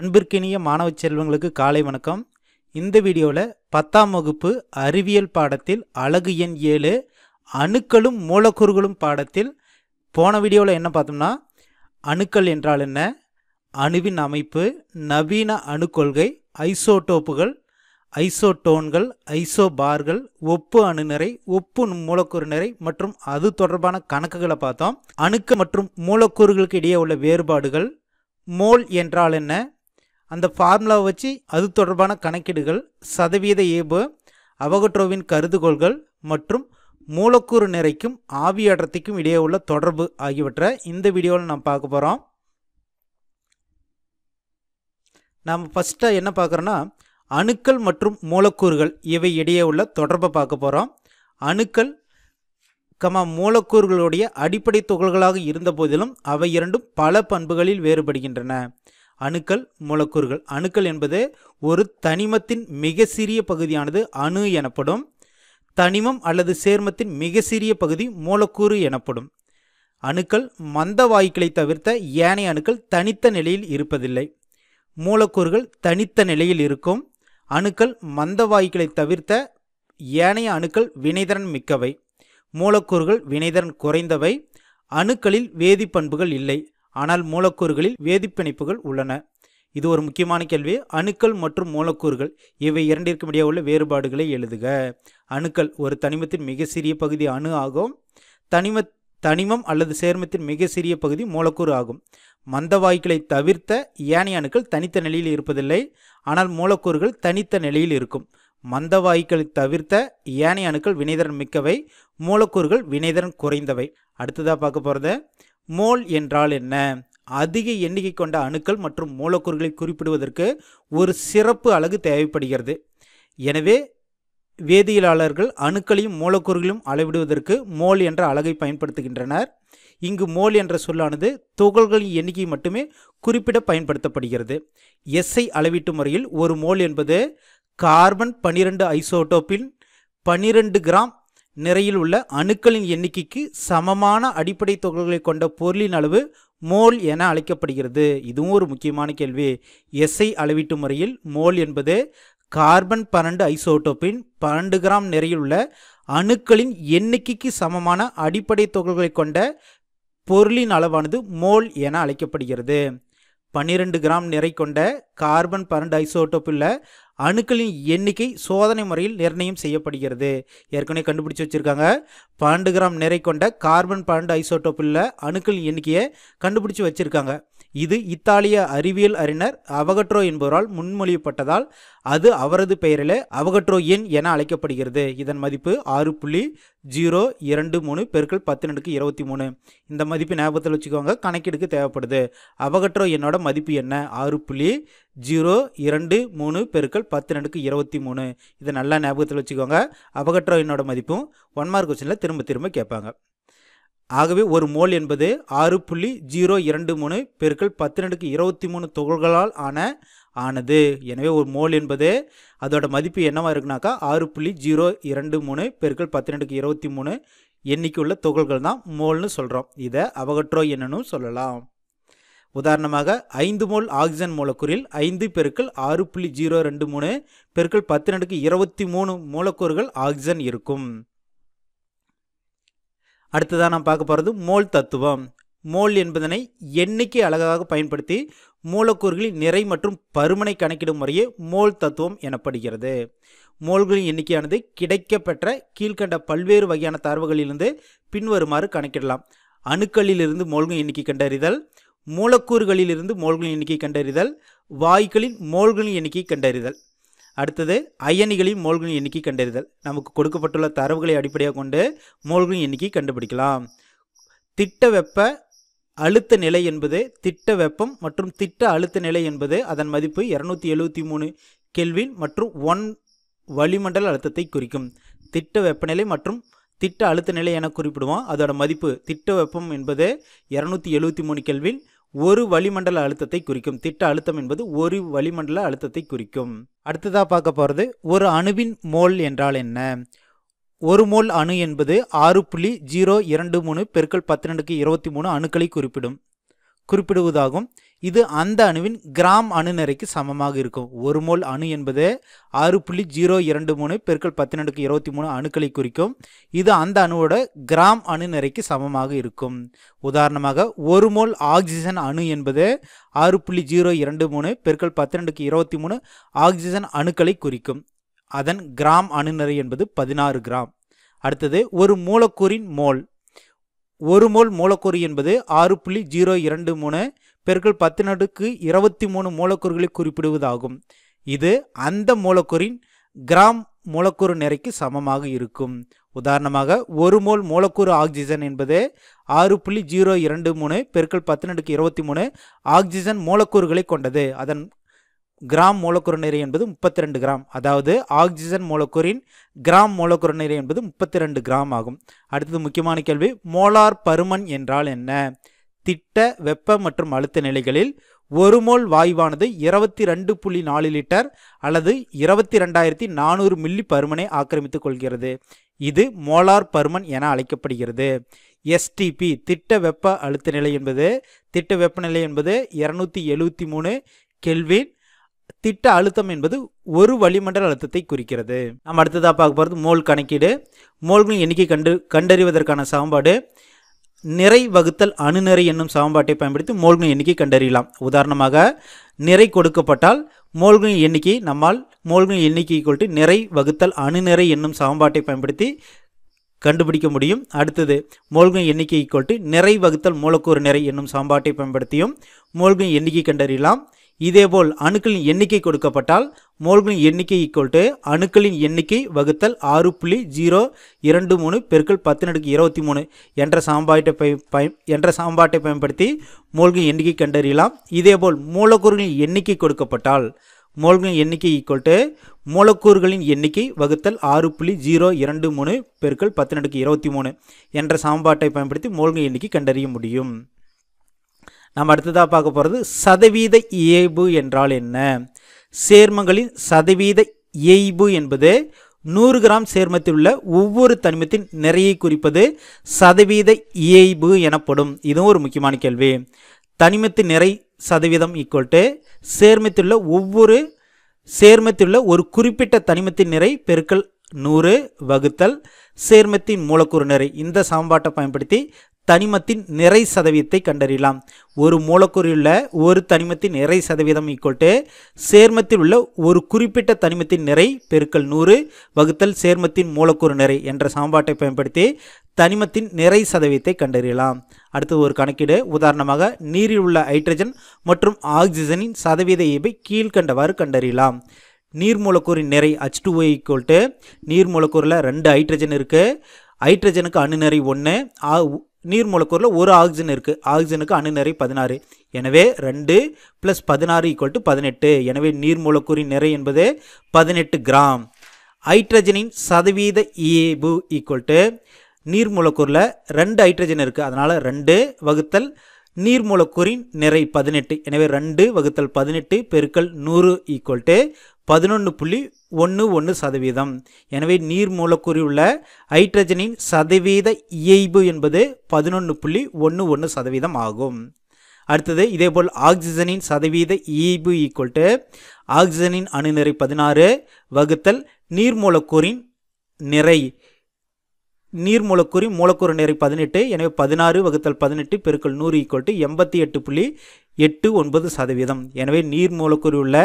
அன்பிற்கினிய மாணவ செல்வங்களுக்கு காலை வணக்கம் இந்த வீடியோவில் பத்தாம் வகுப்பு அறிவியல் பாடத்தில் அழகு எண் ஏழு அணுக்களும் மூலக்கூறுகளும் பாடத்தில் போன வீடியோவில் என்ன பார்த்தோம்னா அணுக்கள் என்றால் என்ன அணுவின் அமைப்பு நவீன அணுக்கொள்கை ஐசோடோப்புகள் ஐசோடோன்கள் ஐசோபார்கள் ஒப்பு நிறை ஒப்பு மூலக்கூறு நிறை மற்றும் அது தொடர்பான கணக்குகளை பார்த்தோம் அணுக்கள் மற்றும் மூலக்கூறுகளுக்கு இடையே உள்ள வேறுபாடுகள் மோல் என்றால் என்ன அந்த ஃபார்முலாவை வச்சு அது தொடர்பான கணக்கீடுகள் சதவீத ஏபு அவகட்ரோவின் கருதுகோள்கள் மற்றும் மூலக்கூறு நிறைக்கும் ஆவி அடர்த்திக்கும் இடையே உள்ள தொடர்பு ஆகியவற்றை இந்த வீடியோவில் நாம் பார்க்க போகிறோம் நாம் ஃபஸ்ட்டாக என்ன பார்க்குறோன்னா அணுக்கள் மற்றும் மூலக்கூறுகள் இவை இடையே உள்ள தொடர்பை பார்க்க போகிறோம் அணுக்கள் கமா மூலக்கூறுகளுடைய அடிப்படை துகள்களாக இருந்த போதிலும் அவை இரண்டும் பல பண்புகளில் வேறுபடுகின்றன அணுக்கள் மூலக்கூறுகள் அணுக்கள் என்பது ஒரு தனிமத்தின் மிக சிறிய பகுதியானது அணு எனப்படும் தனிமம் அல்லது சேர்மத்தின் மிக சிறிய பகுதி மூலக்கூறு எனப்படும் அணுக்கள் மந்த வாயுக்களை தவிர்த்த ஏனைய அணுக்கள் தனித்த நிலையில் இருப்பதில்லை மூலக்கூறுகள் தனித்த நிலையில் இருக்கும் அணுக்கள் மந்த வாயுக்களை தவிர்த்த ஏனைய அணுக்கள் வினைதிறன் மிக்கவை மூலக்கூறுகள் வினைதிறன் குறைந்தவை அணுக்களில் வேதிப்பண்புகள் இல்லை ஆனால் மூலக்கூறுகளில் வேதிப்பிணைப்புகள் உள்ளன இது ஒரு முக்கியமான கேள்வி அணுக்கள் மற்றும் மூலக்கூறுகள் இவை இரண்டிற்கும் இடையே உள்ள வேறுபாடுகளை எழுதுக அணுக்கள் ஒரு தனிமத்தின் மிக சிறிய பகுதி அணு ஆகும் தனிம தனிமம் அல்லது சேர்மத்தின் மிக சிறிய பகுதி மூலக்கூறு ஆகும் மந்த வாய்க்களை தவிர்த்த ஏனைய அணுக்கள் தனித்த நிலையில் இருப்பதில்லை ஆனால் மூலக்கூறுகள் தனித்த நிலையில் இருக்கும் மந்த வாய்க்களை தவிர்த்த ஏனைய அணுக்கள் வினைதிறன் மிக்கவை மூலக்கூறுகள் வினைதிறன் குறைந்தவை அடுத்ததாக பார்க்க போகிறது மோல் என்றால் என்ன அதிக எண்ணிக்கை கொண்ட அணுக்கள் மற்றும் மூலக்கூறுகளை குறிப்பிடுவதற்கு ஒரு சிறப்பு அலகு தேவைப்படுகிறது எனவே வேதியியலாளர்கள் அணுக்களையும் மூலக்கூறுகளையும் அளவிடுவதற்கு மோல் என்ற அழகை பயன்படுத்துகின்றனர் இங்கு மோல் என்ற சொல்லானது துகள்களின் எண்ணிக்கை மட்டுமே குறிப்பிட பயன்படுத்தப்படுகிறது எஸ்ஐ அளவீட்டு முறையில் ஒரு மோல் என்பது கார்பன் பனிரெண்டு ஐசோட்டோப்பின் பனிரெண்டு கிராம் நிறையில் உள்ள அணுக்களின் எண்ணிக்கைக்கு சமமான அடிப்படை தொகைகளை கொண்ட பொருளின் அளவு மோல் என அழைக்கப்படுகிறது இதுவும் ஒரு முக்கியமான கேள்வி எஸ்ஐ அளவீட்டு முறையில் மோல் என்பது கார்பன் பன்னெண்டு ஐசோட்டோப்பின் பன்னெண்டு கிராம் நிறையில் உள்ள அணுக்களின் எண்ணிக்கைக்கு சமமான அடிப்படை தொகைகளை கொண்ட பொருளின் அளவானது மோல் என அழைக்கப்படுகிறது பன்னிரெண்டு கிராம் நிறை கொண்ட கார்பன் பன்னெண்டு ஐசோட்டோப்பில் அணுக்களின் எண்ணிக்கை சோதனை முறையில் நிர்ணயம் செய்யப்படுகிறது ஏற்கனவே கண்டுபிடிச்சு வச்சுருக்காங்க பன்னெண்டு கிராம் நிறை கொண்ட கார்பன் பன்னெண்டு ஐசோட்டோப்பில் அணுக்களின் எண்ணிக்கையை கண்டுபிடிச்சு வச்சுருக்காங்க இது இத்தாலிய அறிவியல் அறிஞர் அவகட்ரோ என்பவரால் முன்மொழியப்பட்டதால் அது அவரது பெயரிலே அவகட்ரோ எண் என அழைக்கப்படுகிறது இதன் மதிப்பு ஆறு புள்ளி ஜீரோ இரண்டு மூணு பெருக்கள் பத்து நடுக்கு இருபத்தி மூணு இந்த மதிப்பு ஞாபகத்தில் வச்சுக்கோங்க கணக்கெடுக்கு தேவைப்படுது அவகட்ரோ என்னோட மதிப்பு என்ன ஆறு புள்ளி ஜீரோ இரண்டு மூணு பெருக்கள் பத்து நடுக்கு இருபத்தி மூணு இதை நல்லா ஞாபகத்தில் வச்சுக்கோங்க அவகட்ரோ என்னோட மதிப்பும் ஒன் மார்க் கொஸ்டினில் திரும்ப திரும்ப கேட்பாங்க ஆகவே ஒரு மோல் என்பது ஆறு புள்ளி ஜீரோ இரண்டு மூணு பெருக்கள் பத்திரெண்டுக்கு இருபத்தி மூணு துகள்களால் ஆன ஆனது எனவே ஒரு மோல் என்பது அதோட மதிப்பு என்னவா இருக்குனாக்கா ஆறு புள்ளி ஜீரோ இரண்டு மூணு பெருக்கள் பத்திரெண்டுக்கு இருபத்தி மூணு எண்ணிக்கையுள்ள துகள்கள் தான் மோல்னு சொல்கிறோம் இதை அவகற்றோ என்னன்னு சொல்லலாம் உதாரணமாக ஐந்து மோல் ஆக்சிஜன் மூலக்கூறில் ஐந்து பெருக்கள் ஆறு புள்ளி ஜீரோ ரெண்டு மூணு பெருக்கள் பத்திரெண்டுக்கு இருபத்தி மூணு மூலக்கூறுகள் ஆக்சிஜன் இருக்கும் அடுத்ததாக நாம் பார்க்க போகிறது மோல் தத்துவம் மோல் என்பதனை எண்ணிக்கை அழகாக பயன்படுத்தி மூலக்கூறுகளின் நிறை மற்றும் பருமனை கணக்கிடும் முறையே மோல் தத்துவம் எனப்படுகிறது மோல்களின் எண்ணிக்கையானது கிடைக்கப்பெற்ற கீழ்கண்ட பல்வேறு வகையான தரவுகளிலிருந்து பின்வருமாறு கணக்கிடலாம் அணுக்களிலிருந்து மோல்களின் எண்ணிக்கை கண்டறிதல் மூலக்கூறுகளிலிருந்து மோல்களின் எண்ணிக்கை கண்டறிதல் வாயுக்களின் மோல்களின் எண்ணிக்கை கண்டறிதல் அடுத்தது அயனிகளின் மோல்களின் எண்ணிக்கை கண்டறிதல் நமக்கு கொடுக்கப்பட்டுள்ள தரவுகளை அடிப்படையாக கொண்டு மோல்களின் எண்ணிக்கை கண்டுபிடிக்கலாம் திட்ட வெப்ப அழுத்த நிலை என்பது திட்ட வெப்பம் மற்றும் திட்ட அழுத்த நிலை என்பது அதன் மதிப்பு இரநூத்தி எழுபத்தி மூணு கெல்வின் மற்றும் ஒன் வளிமண்டல அழுத்தத்தை குறிக்கும் திட்ட வெப்பநிலை மற்றும் திட்ட அழுத்த நிலை என குறிப்பிடுவோம் அதோட மதிப்பு திட்ட வெப்பம் என்பது இரநூத்தி எழுபத்தி மூணு கெல்வின் ஒரு வளிமண்டல அழுத்தத்தை குறிக்கும் திட்ட அழுத்தம் என்பது ஒரு வளிமண்டல அழுத்தத்தை குறிக்கும் அடுத்ததாக பார்க்க போகிறது ஒரு அணுவின் மோல் என்றால் என்ன ஒரு மோல் அணு என்பது ஆறு புள்ளி ஜீரோ இரண்டு மூணு பெருக்கள் பத்திரெண்டுக்கு இருபத்தி மூணு அணுக்களை குறிப்பிடும் குறிப்பிடுவதாகும் இது அந்த அணுவின் கிராம் அணு நிறைக்கு சமமாக இருக்கும் ஒரு மோல் அணு என்பது ஆறு புள்ளி ஜீரோ இரண்டு மூணு பெருக்கள் பத்தினெண்டுக்கு இருபத்தி மூணு அணுக்களை குறிக்கும் இது அந்த அணுவோட கிராம் அணு நிறைக்கு சமமாக இருக்கும் உதாரணமாக ஒரு மோல் ஆக்சிஜன் அணு என்பது ஆறு புள்ளி ஜீரோ இரண்டு மூணு பெருக்கள் பத்தினெண்டுக்கு இருபத்தி மூணு ஆக்சிஜன் அணுக்களை குறிக்கும் அதன் கிராம் அணு நிறை என்பது பதினாறு கிராம் அடுத்தது ஒரு மூலக்கூறின் மோல் ஒரு மோல் மூலக்கூறு என்பது ஆறு புள்ளி ஜீரோ இரண்டு மூணு பெருக்கள் பத்து நடுக்கு இருபத்தி மூணு மூலக்கூறுகளை குறிப்பிடுவதாகும் இது அந்த மூலக்கூறின் கிராம் மூலக்கூறு நிறைக்கு சமமாக இருக்கும் உதாரணமாக ஒரு மோல் மூலக்கூறு ஆக்சிஜன் என்பது ஆறு புள்ளி ஜீரோ இரண்டு மூணு பெருக்கள் பத்து நடுக்கு இருபத்தி மூணு ஆக்சிஜன் மூலக்கூறுகளை கொண்டது அதன் கிராம் மூலக்கூறு நிறை என்பது முப்பத்தி ரெண்டு கிராம் அதாவது ஆக்சிஜன் மூலக்கூறின் கிராம் மூலக்கூறு நிறை என்பது முப்பத்தி ரெண்டு கிராம் ஆகும் அடுத்தது முக்கியமான கேள்வி மோலார் பருமன் என்றால் என்ன திட்ட வெப்ப மற்றும் அழுத்த நிலைகளில் ஒரு மோல் வாயுவானது இருபத்தி ரெண்டு புள்ளி நாலு லிட்டர் அல்லது இருபத்தி ரெண்டாயிரத்தி நானூறு மில்லி பருமனை ஆக்கிரமித்துக் கொள்கிறது இது மோலார் பருமன் என அழைக்கப்படுகிறது எஸ்டிபி திட்ட வெப்ப அழுத்த நிலை என்பது திட்ட வெப்பநிலை என்பது இரநூத்தி எழுவத்தி மூணு கெல்வின் திட்ட அழுத்தம் என்பது ஒரு வளிமண்டல அழுத்தத்தை குறிக்கிறது நம்ம அடுத்ததாக பார்க்க போகிறது மோல் கணக்கீடு மோல்களின் எண்ணிக்கை கண்டு கண்டறிவதற்கான சமன்பாடு நிறை வகுத்தல் அணுநிறை என்னும் சமன்பாட்டை பயன்படுத்தி மோல்களின் எண்ணிக்கை கண்டறியலாம் உதாரணமாக நிறை கொடுக்கப்பட்டால் மோல்களின் எண்ணிக்கை நம்மால் மோல்களின் எண்ணிக்கை கொண்டு நிறை வகுத்தல் அணுநிறை என்னும் சமன்பாட்டை பயன்படுத்தி கண்டுபிடிக்க முடியும் அடுத்தது மோல்களின் எண்ணிக்கை கொண்டு நிறை வகுத்தல் மூலக்கூறு நிறை என்னும் சமன்பாட்டை பயன்படுத்தியும் மோல்களின் எண்ணிக்கை கண்டறியலாம் இதேபோல் அணுக்களின் எண்ணிக்கை கொடுக்கப்பட்டால் மோல்களின் எண்ணிக்கை ஈக்குவல் டு அணுக்களின் எண்ணிக்கை வகுத்தல் ஆறு புள்ளி ஜீரோ இரண்டு மூணு பெருக்கள் பத்து நடுக்கு இருபத்தி மூணு என்ற சாம்பாட்டை பய என்ற சாம்பாட்டை பயன்படுத்தி மோல்களின் எண்ணிக்கை கண்டறியலாம் இதேபோல் மூலக்கூறுகளின் எண்ணிக்கை கொடுக்கப்பட்டால் மோல்களின் எண்ணிக்கை ஈக்குவல் டு மூலக்கூறுகளின் எண்ணிக்கை வகுத்தல் ஆறு புள்ளி ஜீரோ இரண்டு மூணு பெருக்கள் பத்து நடுக்கு இருபத்தி மூணு என்ற சாம்பாட்டை பயன்படுத்தி மோல்களின் எண்ணிக்கை கண்டறிய முடியும் நம்ம அடுத்ததாக பார்க்க போகிறது சதவீத இயைபு என்றால் என்ன சேர்மங்களின் சதவீத இயைபு என்பது நூறு கிராம் சேர்மத்தில் உள்ள ஒவ்வொரு தனிமத்தின் நிறையை குறிப்பது சதவீத இயைபு எனப்படும் இதுவும் ஒரு முக்கியமான கேள்வி தனிமத்தின் நிறை சதவீதம் ஈக்குவல் டு உள்ள ஒவ்வொரு சேர்மத்தில் உள்ள ஒரு குறிப்பிட்ட தனிமத்தின் நிறை பெருக்கல் நூறு வகுத்தல் சேர்மத்தின் மூலக்கூறு நிறை இந்த சமன்பாட்டை பயன்படுத்தி தனிமத்தின் நிறை சதவீதத்தை கண்டறியலாம் ஒரு மூலக்கூறில் உள்ள ஒரு தனிமத்தின் நிறை சதவீதம் ஈக்குவல் சேர்மத்தில் உள்ள ஒரு குறிப்பிட்ட தனிமத்தின் நிறை பெருக்கல் நூறு வகுத்தல் சேர்மத்தின் மூலக்கூறு நிறை என்ற சமன்பாட்டை பயன்படுத்தி தனிமத்தின் நிறை சதவீதத்தை கண்டறியலாம் அடுத்தது ஒரு கணக்கீடு உதாரணமாக நீரில் உள்ள ஹைட்ரஜன் மற்றும் ஆக்சிஜனின் சதவீத இயல்பை கீழ்கண்டவாறு கண்டறியலாம் நீர் மூலக்கூறின் நிறை ஹச் டூ ஈக்குவல் நீர் மூலக்கூறில் ரெண்டு ஹைட்ரஜன் இருக்குது ஹைட்ரஜனுக்கு அணு நிறை ஒன்று நீர் மூலக்கூறில் ஒரு ஆக்சிஜன் இருக்குது ஆக்சிஜனுக்கு அணுநிறை பதினாறு எனவே ரெண்டு ப்ளஸ் பதினாறு ஈக்குவல் டு பதினெட்டு எனவே நீர் மூலக்கூறின் நிறை என்பது பதினெட்டு கிராம் ஹைட்ரஜனின் சதவீத ஈபு ஈக்குவல் டு நீர் மூலக்கூறில் ரெண்டு ஹைட்ரஜன் இருக்குது அதனால் ரெண்டு வகுத்தல் நீர் மூலக்கூறின் நிறை பதினெட்டு எனவே ரெண்டு வகுத்தல் பதினெட்டு பெருக்கல் நூறு ஈக்குவல் டு பதினொன்று புள்ளி ஒன்று ஒன்று சதவீதம் எனவே நீர் மூலக்கூறி உள்ள ஹைட்ரஜனின் சதவீத இயைபு என்பது பதினொன்று புள்ளி ஒன்று ஒன்று சதவீதம் ஆகும் அடுத்தது இதேபோல் ஆக்சிஜனின் சதவீத இயைபு ஈக்குவல் டு ஆக்சிஜனின் அணுநிறை பதினாறு வகுத்தல் நீர் மூலக்கூறின் நிறை நீர் மூலக்கூறி மூலக்கூறு நிறை பதினெட்டு எனவே பதினாறு வகுத்தல் பதினெட்டு பெருக்கள் நூறு ஈக்குவல் டு எண்பத்தி எட்டு புள்ளி எட்டு ஒன்பது சதவீதம் எனவே நீர் மூலக்கூறி உள்ள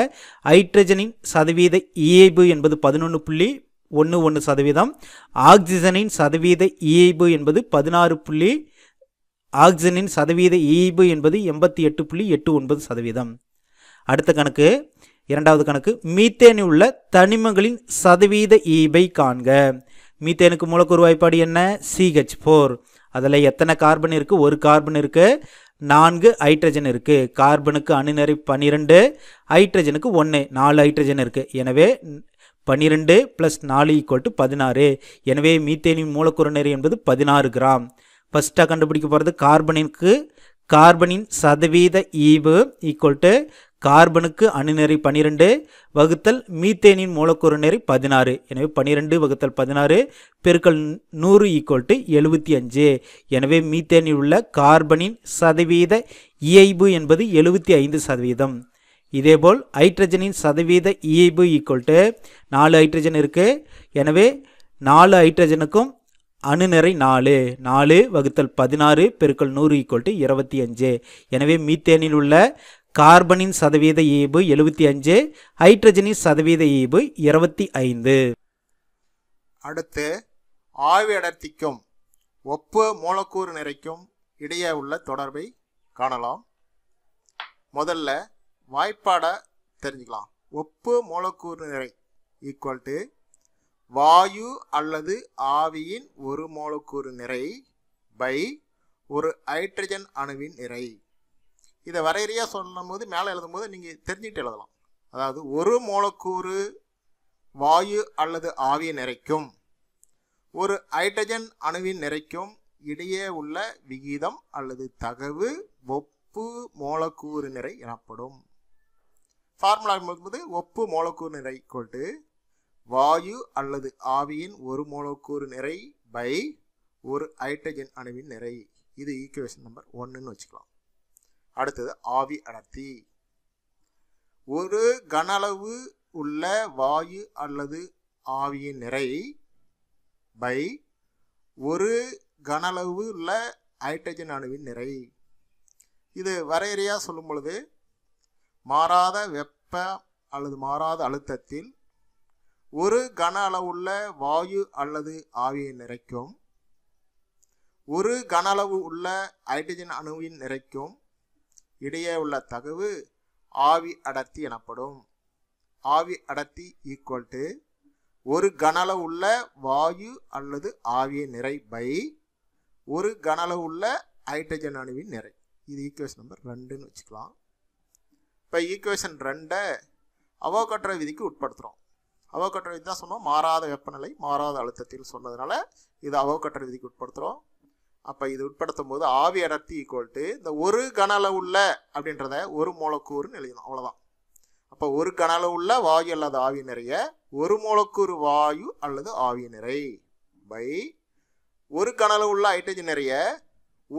ஹைட்ரஜனின் சதவீத இயைபு என்பது பதினொன்று புள்ளி ஒன்று ஒன்று சதவீதம் ஆக்சிஜனின் சதவீத இயைபு என்பது பதினாறு புள்ளி ஆக்சிஜனின் சதவீத இயைபு என்பது எண்பத்தி எட்டு புள்ளி எட்டு ஒன்பது சதவீதம் அடுத்த கணக்கு இரண்டாவது கணக்கு மீத்தேனில் உள்ள தனிமங்களின் சதவீத இயைபை காண்க மீத்தேனுக்கு மூலக்கூறு வாய்ப்பாடு என்ன சிஹெச் ஃபோர் அதில் எத்தனை கார்பன் இருக்குது ஒரு கார்பன் இருக்குது நான்கு ஹைட்ரஜன் இருக்குது கார்பனுக்கு அணுநறி பன்னிரெண்டு ஹைட்ரஜனுக்கு ஒன்று நாலு ஹைட்ரஜன் இருக்குது எனவே பன்னிரெண்டு ப்ளஸ் நாலு ஈக்குவல் டு பதினாறு எனவே மீத்தேனின் மூலக்கூறு நெறி என்பது பதினாறு கிராம் ஃபஸ்ட்டாக கண்டுபிடிக்க போகிறது கார்பனிற்கு கார்பனின் சதவீத ஈவு ஈக்குவல் டு கார்பனுக்கு அணுநெறி பன்னிரெண்டு வகுத்தல் மீத்தேனின் மூலக்கூறு நெறி பதினாறு எனவே பன்னிரெண்டு வகுத்தல் பதினாறு பெருக்கல் நூறு ஈக்குவல் டு எழுபத்தி அஞ்சு எனவே மீத்தேனில் உள்ள கார்பனின் சதவீத இயைபு என்பது எழுபத்தி ஐந்து சதவீதம் இதேபோல் ஹைட்ரஜனின் சதவீத இயைபு ஈக்குவல் டு நாலு ஹைட்ரஜன் இருக்குது எனவே நாலு ஹைட்ரஜனுக்கும் அணுநிறை நாலு நாலு வகுத்தல் பதினாறு பெருக்கல் நூறு ஈக்குவல் டு இருபத்தி அஞ்சு எனவே மீத்தேனில் உள்ள கார்பனின் சதவீத ஈபு எழுபத்தி அஞ்சு ஹைட்ரஜனின் சதவீத ஈபு இருபத்தி ஐந்து அடுத்து ஆவி அடர்த்திக்கும் ஒப்பு மூலக்கூறு நிறைக்கும் இடையே உள்ள தொடர்பை காணலாம் முதல்ல வாய்ப்பாட தெரிஞ்சுக்கலாம் ஒப்பு மூலக்கூறு நிறை ஈக்குவல் டு வாயு அல்லது ஆவியின் ஒரு மூலக்கூறு நிறை பை ஒரு ஹைட்ரஜன் அணுவின் நிறை இதை வரையறையாக சொல்லும் போது மேலே எழுதும் போது நீங்கள் தெரிஞ்சுட்டு எழுதலாம் அதாவது ஒரு மூலக்கூறு வாயு அல்லது ஆவியை நிறைக்கும் ஒரு ஹைட்ரஜன் அணுவின் நிறைக்கும் இடையே உள்ள விகிதம் அல்லது தகவு ஒப்பு மூலக்கூறு நிறை எனப்படும் ஃபார்முலா போது ஒப்பு மூலக்கூறு நிறை கொண்டு வாயு அல்லது ஆவியின் ஒரு மூலக்கூறு நிறை பை ஒரு ஹைட்ரஜன் அணுவின் நிறை இது ஈக்குவேஷன் நம்பர் ஒன்றுன்னு வச்சுக்கலாம் அடுத்தது ஆவி அடர்த்தி ஒரு கன அளவு உள்ள வாயு அல்லது ஆவியின் நிறை பை ஒரு கன அளவு உள்ள ஹைட்ரஜன் அணுவின் நிறை இது வரையறையாக சொல்லும் பொழுது மாறாத வெப்ப அல்லது மாறாத அழுத்தத்தில் ஒரு கன அளவுள்ள வாயு அல்லது ஆவியை நிறைக்கும் ஒரு கன அளவு உள்ள ஹைட்ரஜன் அணுவின் நிறைக்கும் இடையே உள்ள தகவு ஆவி அடர்த்தி எனப்படும் ஆவி அடர்த்தி ஈக்குவல் டு ஒரு கனல உள்ள வாயு அல்லது ஆவிய நிறை பை ஒரு கனல உள்ள ஹைட்ரஜன் அணுவின் நிறை இது ஈக்குவேஷன் நம்பர் ரெண்டுன்னு வச்சுக்கலாம் இப்போ ஈக்குவேஷன் ரெண்டை அவோகட்ரோ விதிக்கு உட்படுத்துகிறோம் அவோகட்ரோ விதி தான் சொன்னோம் மாறாத வெப்பநிலை மாறாத அழுத்தத்தில் சொன்னதுனால இது அவோகட்ரோ விதிக்கு உட்படுத்துகிறோம் அப்போ இது உட்படுத்தும் போது ஆவி அடர்த்தி ஈக்குவல் டு இந்த ஒரு கன உள்ள அப்படின்றத ஒரு மூலக்கூறுன்னு எழுதணும் அவ்வளோதான் அப்போ ஒரு கன உள்ள வாயு அல்லது ஆவி நிறைய ஒரு மூலக்கூறு வாயு அல்லது ஆவி நிறை பை ஒரு கன உள்ள ஹைட்ரஜன் நிறைய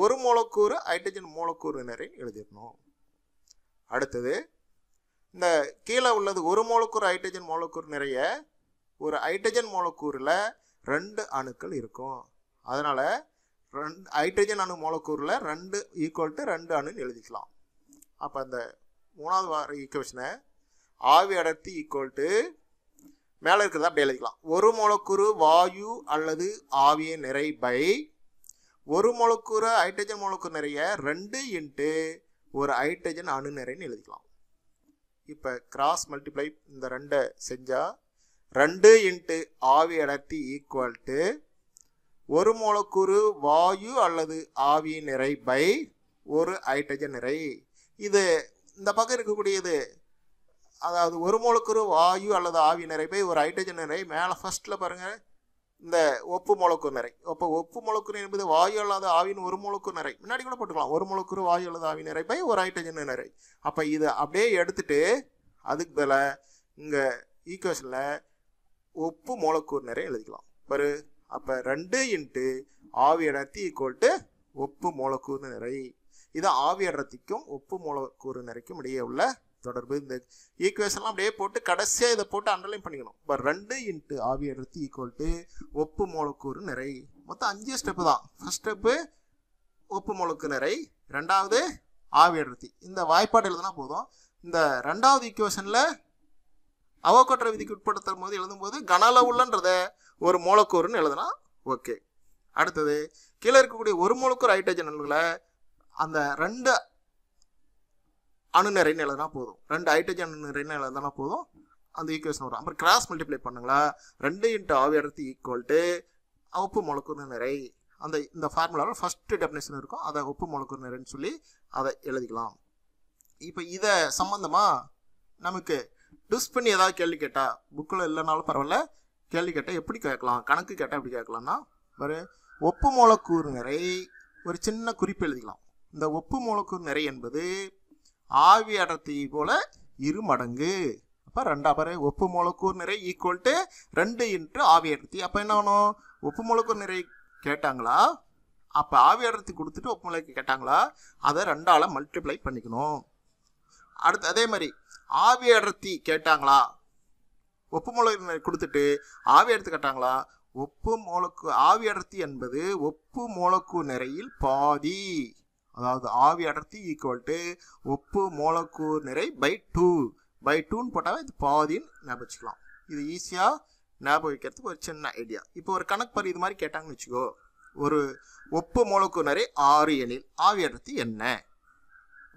ஒரு மூலக்கூறு ஹைட்ரஜன் மூலக்கூறு நிறை எழுதிடணும் அடுத்தது இந்த கீழே உள்ளது ஒரு மூலக்கூறு ஹைட்ரஜன் மூலக்கூறு நிறைய ஒரு ஹைட்ரஜன் மூலக்கூறில் ரெண்டு அணுக்கள் இருக்கும் அதனால் ரெண்டு ஹைட்ரஜன் அணு மூலக்கூறில் ரெண்டு ஈக்குவல் டு ரெண்டு அணுன்னு எழுதிக்கலாம் அப்போ அந்த மூணாவது வார ஈக்குவேஷனை ஆவி அடர்த்தி ஈக்குவல் டு மேலே இருக்கிறதா அப்படி எழுதிக்கலாம் ஒரு மூலக்கூறு வாயு அல்லது ஆவிய நிறை பை ஒரு மூலக்கூறு ஹைட்ரஜன் மூலக்கூறு நிறைய ரெண்டு இன்ட்டு ஒரு ஹைட்ரஜன் அணு நிறைன்னு எழுதிக்கலாம் இப்போ கிராஸ் மல்டிப்ளை இந்த ரெண்டை செஞ்சால் ரெண்டு இன்ட்டு ஆவி அடர்த்தி ஈக்குவல் டு ஒரு மூலக்கூறு வாயு அல்லது ஆவி நிறை பை ஒரு ஹைட்ரஜன் நிறை இது இந்த பக்கம் இருக்கக்கூடியது அதாவது ஒரு மூலக்கூறு வாயு அல்லது ஆவி நிறை பை ஒரு ஹைட்ரஜன் நிறை மேலே ஃபர்ஸ்டில் பாருங்கள் இந்த ஒப்பு மூலக்கூறு நிறை அப்போ ஒப்பு மூலக்கூறு என்பது வாயு அல்லாத ஆவின் ஒரு மூலக்கூறு நிறை முன்னாடி கூட போட்டுக்கலாம் ஒரு மூலக்கூறு வாயு அல்லது ஆவி நிறை பை ஒரு ஹைட்ரஜன் நிறை அப்போ இது அப்படியே எடுத்துட்டு அதுக்கு மேலே இங்கே ஈக்குவேஷனில் ஒப்பு மூலக்கூறு நிறை எழுதிக்கலாம் ஒரு அப்போ ரெண்டு இன்ட்டு ஆவியடர்த்தி அடர்த்தி ஈக்குவல் டு ஒப்பு மூலக்கூறு நிறை இது ஆவி ஒப்பு மூலக்கூறு நிறைக்கும் இடையே உள்ள தொடர்பு இந்த ஈக்குவேஷன்லாம் அப்படியே போட்டு கடைசியாக இதை போட்டு அண்டர்லைன் பண்ணிக்கணும் இப்போ ரெண்டு இன்ட்டு ஆவி அடர்த்தி ஈக்குவல் டு ஒப்பு மூலக்கூறு நிறை மொத்தம் அஞ்சு ஸ்டெப்பு தான் ஃபஸ்ட் ஸ்டெப்பு ஒப்பு மூலக்கூறு நிறை ரெண்டாவது ஆவி இந்த வாய்ப்பாடு எழுதுனா போதும் இந்த ரெண்டாவது ஈக்குவேஷனில் அவோகோட்ர விதிக்கு உட்படுத்தும் போது எழுதும்போது கன அளவுள்ளன்றத ஒரு மூலக்கூறுன்னு எழுதுனா ஓகே அடுத்தது கீழே இருக்கக்கூடிய ஒரு மூலக்கூறு ஹைட்ரஜன் அணுகளை அந்த ரெண்டு அணு எழுதுனா போதும் ரெண்டு ஹைட்ரஜன் அணு நிறைன்னு எழுதுனா போதும் அந்த ஈக்குவேஷன் வரும் அப்புறம் கிராஸ் மல்டிப்ளை பண்ணுங்களா ரெண்டு இன்ட்டு ஆவி அடுத்து ஈக்குவல் டு மூலக்கூறு நிறை அந்த இந்த ஃபார்முலாவில் ஃபஸ்ட்டு டெஃபினேஷன் இருக்கும் அதை உப்பு மூலக்கூறு நிறைன்னு சொல்லி அதை எழுதிக்கலாம் இப்போ இதை சம்மந்தமாக நமக்கு ட்விஸ்ட் பண்ணி ஏதாவது கேள்வி கேட்டால் புக்கில் இல்லைனாலும் பரவாயில்ல கேள்வி கேட்டால் எப்படி கேட்கலாம் கணக்கு கேட்டால் எப்படி கேட்கலாம்னா ஒரு ஒப்பு மூலக்கூறு நிறை ஒரு சின்ன குறிப்பு எழுதிக்கலாம் இந்த ஒப்பு மூலக்கூறு நிறை என்பது ஆவி அடர்த்தி போல இரு மடங்கு அப்போ ரெண்டா பாரு ஒப்பு மூலக்கூறு நிறை ஈக்குவல் டு ரெண்டு இன்ட்டு ஆவி அடர்த்தி அப்போ என்ன ஆகணும் ஒப்பு மூலக்கூறு நிறை கேட்டாங்களா அப்போ ஆவி அடர்த்தி கொடுத்துட்டு ஒப்பு மூலக்கு கேட்டாங்களா அதை ரெண்டால் மல்டிப்ளை பண்ணிக்கணும் அடுத்து அதே மாதிரி ஆவி அடர்த்தி கேட்டாங்களா ஒப்பு மூலக்கூறு கொடுத்துட்டு ஆவி எடுத்து கேட்டாங்களா ஒப்பு மூலக்கு ஆவி அடர்த்தி என்பது ஒப்பு மூலக்கூறு நிறையில் பாதி அதாவது ஆவி அடர்த்தி ஈக்குவல் டு ஒப்பு மூலக்கூறு நிறை பை டூ பை டூன்னு போட்டாவே இது பாதின்னு ஞாபகம் வச்சுக்கலாம் இது ஈஸியாக ஞாபகம் வைக்கிறதுக்கு ஒரு சின்ன ஐடியா இப்போ ஒரு கணக்கு பாரு இது மாதிரி கேட்டாங்கன்னு வச்சுக்கோ ஒரு ஒப்பு மூலக்கூறு நிறை ஆறு எனில் ஆவி அடர்த்தி என்ன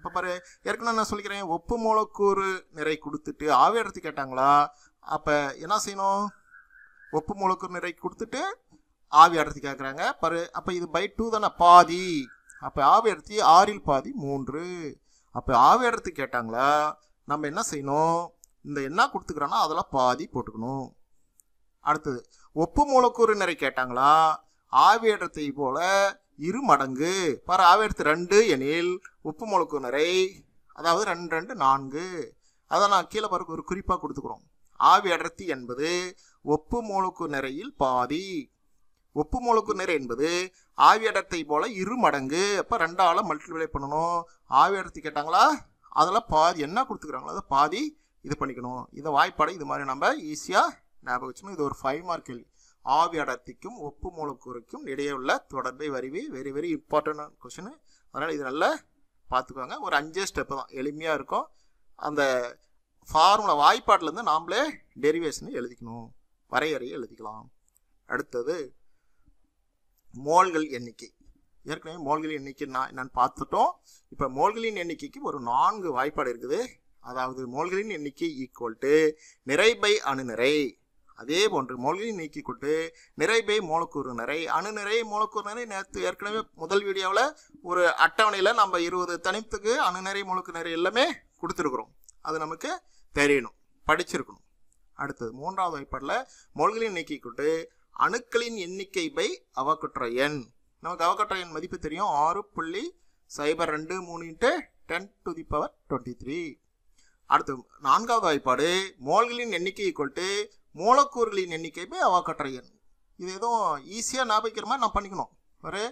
இப்போ பாரு ஏற்கனவே நான் சொல்லிக்கிறேன் ஒப்பு மூலக்கூறு நிறை கொடுத்துட்டு ஆவி அடர்த்தி கேட்டாங்களா அப்போ என்ன செய்யணும் ஒப்பு மூலக்கூறு நிறை கொடுத்துட்டு ஆவி அடர்த்தி கேட்குறாங்க பாரு அப்போ இது பை டூ தானே பாதி அப்போ ஆவி அடர்த்தி ஆறில் பாதி மூன்று அப்போ ஆவி அடர்த்தி கேட்டாங்களா நம்ம என்ன செய்யணும் இந்த என்ன கொடுத்துக்கிறோன்னா அதெல்லாம் பாதி போட்டுக்கணும் அடுத்தது ஒப்பு மூலக்கூறு நிறை கேட்டாங்களா ஆவி அடர்த்தி போல் இரு மடங்கு பர் ஆயிரத்தி ரெண்டு எனில் உப்பு நிறை அதாவது ரெண்டு ரெண்டு நான்கு அதை நான் கீழே பாருக்கு ஒரு குறிப்பாக கொடுத்துக்கிறோம் ஆவி அடர்த்தி என்பது ஒப்பு மூலக்கு நிறையில் பாதி ஒப்பு மூலக்கு நிறை என்பது ஆவி அடர்த்தை போல இரு மடங்கு அப்போ ரெண்டால மல்டிப்ளை பண்ணணும் ஆவி அடர்த்தி கேட்டாங்களா அதில் பாதி என்ன கொடுத்துக்கிறாங்களோ அதை பாதி இது பண்ணிக்கணும் இதை வாய்ப்பாடை இது மாதிரி நம்ம ஈஸியாக ஞாபகம் வச்சுக்கணும் இது ஒரு ஃபைவ் மார்க் கேள்வி ஆவி அடர்த்திக்கும் ஒப்பு மூலக்கூறுக்கும் இடையே உள்ள தொடர்பை வருவி வெரி வெரி இம்பார்ட்டண்டான கொஷனு அதனால் இது நல்லா பார்த்துக்கோங்க ஒரு அஞ்சே ஸ்டெப்பு தான் எளிமையாக இருக்கும் அந்த ஃபார்முலா வாய்ப்பாட்டிலேருந்து நாம்ளே டெரிவேஷன் எழுதிக்கணும் வரையறையை எழுதிக்கலாம் அடுத்தது மோல்கள் எண்ணிக்கை ஏற்கனவே மோல்களின் எண்ணிக்கை நான் என்னென்னு பார்த்துட்டோம் இப்போ மோல்களின் எண்ணிக்கைக்கு ஒரு நான்கு வாய்ப்பாடு இருக்குது அதாவது மோல்களின் எண்ணிக்கை ஈக்குவல் டு நிறை பை அணுநிறை அதே போன்று மொழியை நீக்கி கொண்டு நிறைபே மூலக்கூறு நிறை அணு நிறை மூலக்கூறு நிறை நேற்று ஏற்கனவே முதல் வீடியோவில் ஒரு அட்டவணையில் நம்ம இருபது தனித்துக்கு அணு நிறை மூலக்கு நிறை எல்லாமே கொடுத்துருக்குறோம் அது நமக்கு தெரியணும் படிச்சிருக்கணும் அடுத்தது மூன்றாவது வாய்ப்பாடில் மொழிகளை நீக்கி கொண்டு அணுக்களின் எண்ணிக்கை பை அவக்கற்ற எண் நமக்கு அவக்கற்ற எண் மதிப்பு தெரியும் ஆறு புள்ளி சைபர் ரெண்டு மூணு into ten to the power twenty three அடுத்து நான்காவது வாய்ப்பாடு மோல்களின் எண்ணிக்கை கொண்டு மூலக்கூறுகளின் எண்ணிக்கைப்பே அவாக்கற்ற எண் இது எதுவும் ஈஸியாக ஞாபகிக்கிற மாதிரி நான் பண்ணிக்கணும் ஒரு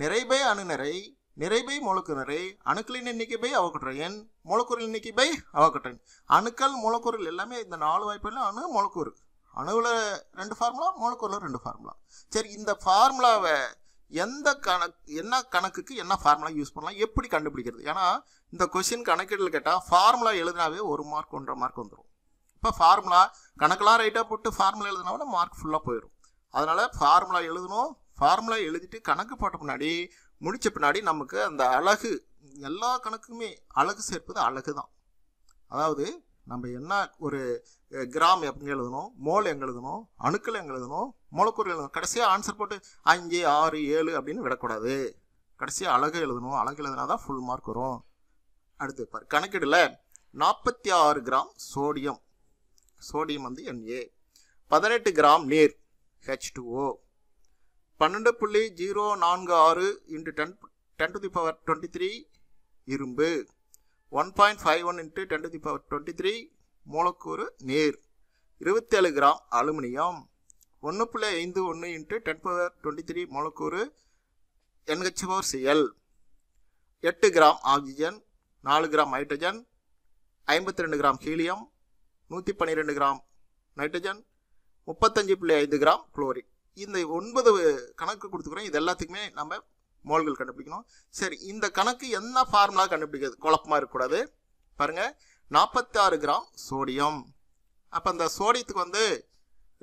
நிறைபை நிறை நிறைபை நிறை அணுக்களின் எண்ணிக்கை பை அவக்கற்ற எண் மூலக்கூறின் எண்ணிக்கை பை அவக்கற்ற எண் அணுக்கள் மூலக்கூறுகள் எல்லாமே இந்த நாலு வாய்ப்புகளும் அணு மூலக்கூறு அணுவில் ரெண்டு ஃபார்முலா மூலக்கூறில் ரெண்டு ஃபார்முலா சரி இந்த ஃபார்முலாவை எந்த கணக்கு என்ன கணக்குக்கு என்ன ஃபார்முலா யூஸ் பண்ணலாம் எப்படி கண்டுபிடிக்கிறது ஏன்னா இந்த கொஷின் கணக்கீடுல கேட்டால் ஃபார்முலா எழுதினாவே ஒரு மார்க் ஒன்றரை மார்க் வந்துடும் இப்போ ஃபார்முலா கணக்கெலாம் ரைட்டாக போட்டு ஃபார்முலா எழுதினோம்னா மார்க் ஃபுல்லாக போயிடும் அதனால் ஃபார்முலா எழுதணும் ஃபார்முலா எழுதிட்டு கணக்கு போட்ட பின்னாடி முடித்த பின்னாடி நமக்கு அந்த அழகு எல்லா கணக்குமே அழகு சேர்ப்பது அழகு தான் அதாவது நம்ம என்ன ஒரு கிராம் எப்படி எழுதணும் மோல் எங்கே எழுதணும் அணுக்கள் எங்கே எழுதணும் மூலக்கூறு எழுதணும் கடைசியாக ஆன்சர் போட்டு அஞ்சு ஆறு ஏழு அப்படின்னு விடக்கூடாது கடைசியாக அழகு எழுதணும் அழகு எழுதுனா தான் ஃபுல் மார்க் வரும் அடுத்து பார் கணக்கிடல நாற்பத்தி ஆறு கிராம் சோடியம் சோடியம் வந்து என்ஏ பதினெட்டு கிராம் நீர் ஹெச் டூஓ பன்னெண்டு புள்ளி ஜீரோ நான்கு ஆறு into ten ten to the power twenty three இரும்பு one point five one into ten to the power twenty three மூலக்கூறு நீர் இருபத்தேழு கிராம் அலுமினியம் ஒன்று புள்ளி ஐந்து ஒன்று into ten power twenty three மூலக்கூறு என்ஹெச் பவர் சிஎல் எட்டு கிராம் ஆக்சிஜன் நாலு கிராம் ஹைட்ரஜன் ஐம்பத்தி ரெண்டு கிராம் ஹீலியம் நூற்றி பன்னிரெண்டு கிராம் நைட்ரஜன் முப்பத்தஞ்சு புள்ளி ஐந்து கிராம் குளோரின் இந்த ஒன்பது கணக்கு கொடுத்துக்கிறோம் இது எல்லாத்துக்குமே நம்ம மோல்கள் கண்டுபிடிக்கணும் சரி இந்த கணக்கு என்ன ஃபார்முலா கண்டுபிடிக்கிறது குழப்பமாக இருக்கக்கூடாது பாருங்கள் நாற்பத்தி ஆறு கிராம் சோடியம் அப்போ அந்த சோடியத்துக்கு வந்து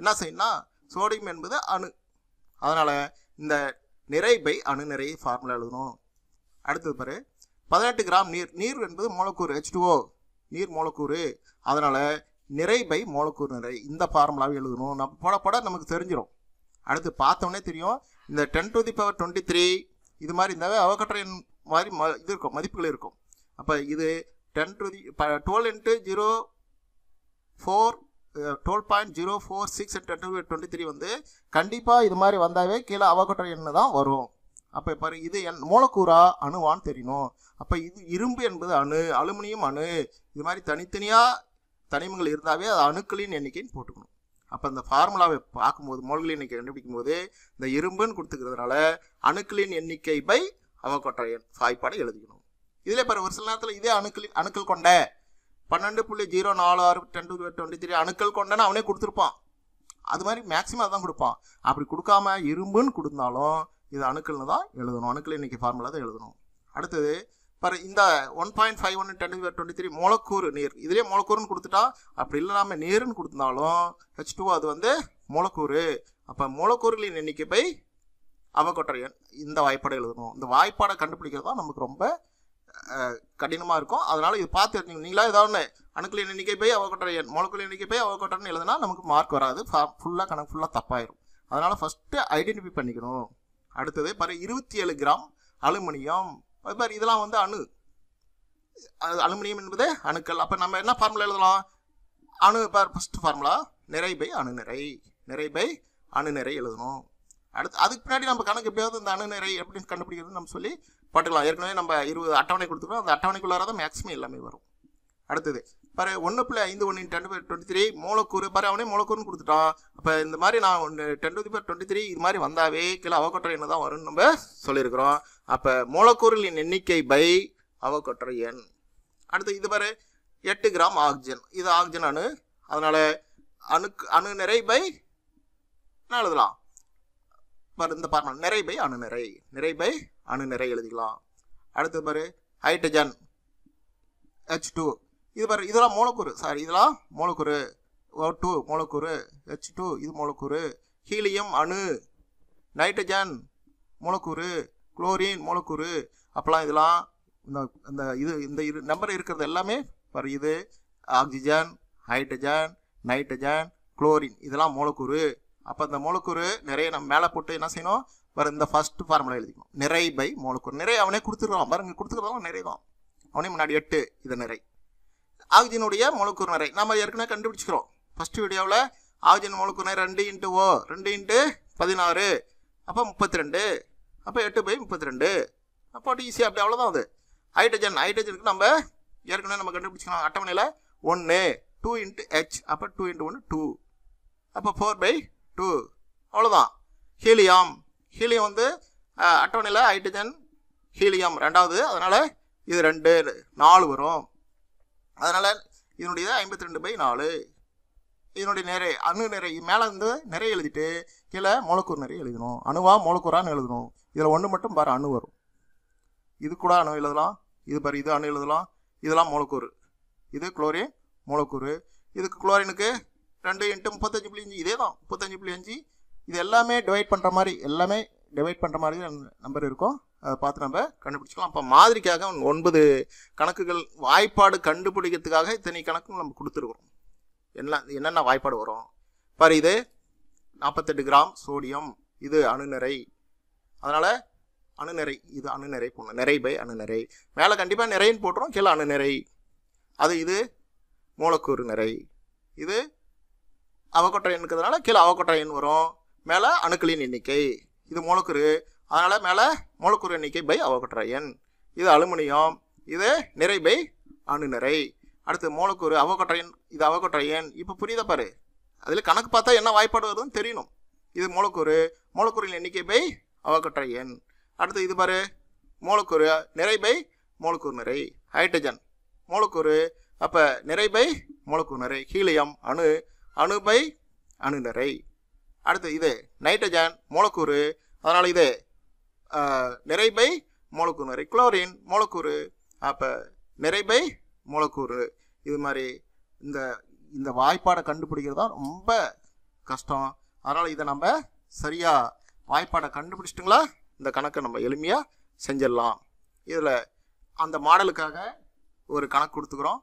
என்ன செய்யணும்னா சோடியம் என்பது அணு அதனால் இந்த நிறை பை அணு நிறை ஃபார்முலா எழுதணும் அடுத்தது பாரு பதினெட்டு கிராம் நீர் நீர் என்பது மூலக்கூறு ஹெச் டூஓ நீர் மூலக்கூறு அதனால் நிறை பை மோலக்கூர் நிறை இந்த ஃபார்முலாவே எழுதணும் நம்ம போட போட நமக்கு தெரிஞ்சிடும் அடுத்து பார்த்தோன்னே தெரியும் இந்த ten to the power twenty three இது மாதிரி இந்த அவகற்ற மாதிரி ம இது இருக்கும் மதிப்புகள் இருக்கும் அப்போ இது ten to the twelve into zero four twelve point zero four six ten to twenty three வந்து கண்டிப்பாக இது மாதிரி வந்தாவே கீழே அவகற்ற எண்ணு தான் வரும் அப்போ பாரு இது என் மூலக்கூறா அணுவான்னு தெரியணும் அப்போ இது இரும்பு என்பது அணு அலுமினியம் அணு இது மாதிரி தனித்தனியாக தனிமங்கள் இருந்தாவே அது அணுக்களின் எண்ணிக்கைன்னு போட்டுக்கணும் அப்போ அந்த ஃபார்முலாவை பார்க்கும்போது மோல்களின் எண்ணிக்கை கண்டுபிடிக்கும் போது இந்த இரும்புன்னு கொடுத்துக்கிறதுனால அணுக்களின் எண்ணிக்கை பை அவகொட்டை சாய்ப்பாடை எழுதிக்கணும் இதில் இப்போ ஒரு சில நேரத்தில் இதே அணுக்களின் அணுக்கள் கொண்ட பன்னெண்டு புள்ளி ஜீரோ நாலு ஆறு டென் டுவெண்ட்டி த்ரீ அணுக்கள் கொண்டன்னு அவனே கொடுத்துருப்பான் அது மாதிரி மேக்ஸிமம் அதான் கொடுப்பான் அப்படி கொடுக்காம இரும்புன்னு கொடுத்தாலும் இது அணுக்கள்னு தான் எழுதணும் அணுக்கள் இன்னைக்கு ஃபார்முலா தான் எழுதணும் அடுத்தது பர் இந்த one point five one ten power twenty three மூலக்கூறு நீர் இதிலே மூலக்கூறுன்னு கொடுத்துட்டா அப்படி இல்லாமல் நீருன்னு கொடுத்தாலும் ஹெச் டூ அது வந்து மூலக்கூறு அப்போ மூலக்கூறுகளின் எண்ணிக்கை போய் அவகொட்டர் எண் இந்த வாய்ப்பாடை எழுதணும் இந்த வாய்ப்பாடை கண்டுபிடிக்கிறது தான் நமக்கு ரொம்ப கடினமாக இருக்கும் அதனால் இது பார்த்து எடுத்து நீங்களா ஏதாவது ஒன்று அணுக்களின் எண்ணிக்கை போய் அவகொட்டர் எண் மூலக்குள் எண்ணிக்கை போய் அவகொட்டர்னு எழுதுனா நமக்கு மார்க் வராது ஃபுல்லாக கணக்கு ஃபுல்லாக தப்பாயிரும் அதனால் ஃபஸ்ட்டு ஐடென்டிஃபை பண்ணிக்கணும் அடுத்தது பாரு இருபத்தி ஏழு கிராம் அலுமினியம் அது மாதிரி இதெல்லாம் வந்து அணு அது அலுமினியம் என்பது அணுக்கள் அப்போ நம்ம என்ன ஃபார்முலா எழுதலாம் அணு பார் ஃபஸ்ட்டு ஃபார்முலா நிறை பை அணு நிறை நிறை பை அணு நிறை எழுதணும் அடுத்து அதுக்கு பின்னாடி நம்ம கணக்கு எப்படியாவது இந்த அணு நிறை எப்படின்னு கண்டுபிடிக்கிறது நம்ம சொல்லி பார்த்துக்கலாம் ஏற்கனவே நம்ம இருபது அட்டவணை கொடுத்துருக்கோம் அந்த அட்டவணைக்குள்ளார தான் மேக்ஸிமம் எல்லாமே வரும் அடுத்தது பாரு ஒன்று பிள்ளை ஐந்து ஒன்று டென் பவர் டுவெண்ட்டி த்ரீ மூலக்கூறு பாரு அவனே மூலக்கூறுனு கொடுத்துட்டான் அப்போ இந்த மாதிரி நான் ஒன்று டென் டு டுவெண்ட்டி த்ரீ இது மாதிரி வந்தாவே கீழே அவகொட்டரை எண்ணு தான் வரும்னு நம்ம சொல்லியிருக்கிறோம் அப்போ மூலக்கூறுகளின் எண்ணிக்கை பை அவகொட்டரை எண் அடுத்து இது பாரு எட்டு கிராம் ஆக்சிஜன் இது ஆக்சிஜன் அணு அதனால் அணுக்கு அணு நிறை பை நான் எழுதலாம் பாரு இந்த பாருமா நிறை பை அணு நிறை நிறை பை அணு நிறை எழுதிக்கலாம் அடுத்து பாரு ஹைட்ரஜன் ஹெச் டூ இது பாரு இதெல்லாம் மூலக்கூறு சாரி இதெல்லாம் மூலக்கூறு ஓ டூ மூலக்கூறு ஹெச் டூ இது மூலக்கூறு ஹீலியம் அணு நைட்ரஜன் மூலக்கூறு குளோரின் மூலக்கூறு அப்போலாம் இதெல்லாம் இந்த இந்த இது இந்த இரு நம்பர் இருக்கிறது எல்லாமே பாரு இது ஆக்சிஜன் ஹைட்ரஜன் நைட்ரஜன் குளோரின் இதெல்லாம் மூலக்கூறு அப்போ இந்த மூலக்கூறு நிறைய நம்ம மேலே போட்டு என்ன செய்யணும் பாரு இந்த ஃபஸ்ட்டு ஃபார்முலா எழுதிக்கணும் நிறை பை மூலக்கூறு நிறைய அவனே கொடுத்துருக்கான் பாருங்க கொடுத்துருக்கலாம் நிறைய தான் அவனே முன்னாடி எட்டு இது நிறை ஆக்ஜினுடைய நிறை நம்ம ஏற்கனவே கண்டுபிடிச்சிக்கிறோம் ஃபஸ்ட் வீடியோவில் ஆக்ஜின் நிறை ரெண்டு இன்ட்டு ஓ ரெண்டு இன்ட்டு பதினாறு அப்போ முப்பத்தி ரெண்டு அப்போ எட்டு பை முப்பத்தி ரெண்டு அப்போ ஈஸியாக அப்படி அவ்வளோதான் அது ஹைட்ரஜன் ஹைட்ரஜனுக்கு நம்ம ஏற்கனவே நம்ம கண்டுபிடிச்சிக்கலாம் அட்டவணையில் ஒன்று டூ இன்ட்டு ஹெச் அப்போ டூ இன்ட்டு ஒன்று டூ அப்போ ஃபோர் பை டூ அவ்வளோதான் ஹீலியம் ஹீலியம் வந்து அட்டவணையில் ஹைட்ரஜன் ஹீலியம் ரெண்டாவது அதனால் இது ரெண்டு நாலு வரும் அதனால் இதனுடைய ஐம்பத்தி ரெண்டு பை நாலு இதனுடைய நிறை அணு நிறை மேலே இருந்து நிறைய எழுதிட்டு கீழே மூலக்கூர் நிறைய எழுதணும் அணுவா மூலக்கூறான்னு எழுதணும் இதில் ஒன்று மட்டும் பாரு அணு வரும் இது கூட அணு எழுதலாம் இது பாரு இது அணு எழுதலாம் இதெல்லாம் மூலக்கூறு இது குளோரின் மூலக்கூறு இதுக்கு குளோரினுக்கு ரெண்டு எட்டு முப்பத்தஞ்சு புள்ளி அஞ்சு இதே தான் முப்பத்தஞ்சு புள்ளி அஞ்சு இது எல்லாமே டிவைட் பண்ணுற மாதிரி எல்லாமே டிவைட் பண்ணுற மாதிரி நம்பர் இருக்கும் பார்த்து நம்ம கண்டுபிடிச்சிக்கலாம் அப்போ மாதிரிக்காக ஒன்பது கணக்குகள் வாய்ப்பாடு கண்டுபிடிக்கிறதுக்காக இத்தனை கணக்கும் நம்ம கொடுத்துருக்குறோம் என்ன என்னென்ன வாய்ப்பாடு வரும் பர் இது நாற்பத்தெட்டு கிராம் சோடியம் இது அணுநிறை அதனால் அணுநிறை இது அணுநிறை போடணும் நிறை பை அணுநிறை மேலே கண்டிப்பாக நிறைன்னு போட்டுரும் கீழே அணுநிறை அது இது மூலக்கூறு நிறை இது அவக்கொட்டை எண்ணுக்கிறதுனால கீழே அவக்கொட்டை எண் வரும் மேலே அணுக்களின் எண்ணிக்கை இது மூலக்கூறு அதனால் மேலே மூலக்கூறு எண்ணிக்கை பை அவகற்ற எண் இது அலுமினியம் இது நிறை பை நிறை அடுத்து மூலக்கூறு அவகற்ற எண் இது அவகற்ற எண் இப்போ புரியுதா பாரு அதில் கணக்கு பார்த்தா என்ன வாய்ப்பாடு வருதுன்னு தெரியணும் இது மூலக்கூறு மூலக்கூறின் எண்ணிக்கை பை அவகற்ற எண் அடுத்து இது பாரு மூலக்கூறு நிறை பை மூலக்கூறு நிறை ஹைட்ரஜன் மூலக்கூறு அப்போ நிறை பை மூலக்கூறு நிறை ஹீலியம் அணு அணு பை அணு நிறை அடுத்து இது நைட்ரஜன் மூலக்கூறு அதனால் இது நிறை பை மூலக்கூறு நிறை குளோரின் மூலக்கூறு அப்போ நிறை பை மூலக்கூறு இது மாதிரி இந்த இந்த வாய்ப்பாடை கண்டுபிடிக்கிறது தான் ரொம்ப கஷ்டம் அதனால் இதை நம்ம சரியாக வாய்ப்பாடை கண்டுபிடிச்சிட்டிங்களா இந்த கணக்கை நம்ம எளிமையாக செஞ்சிடலாம் இதில் அந்த மாடலுக்காக ஒரு கணக்கு கொடுத்துக்கிறோம்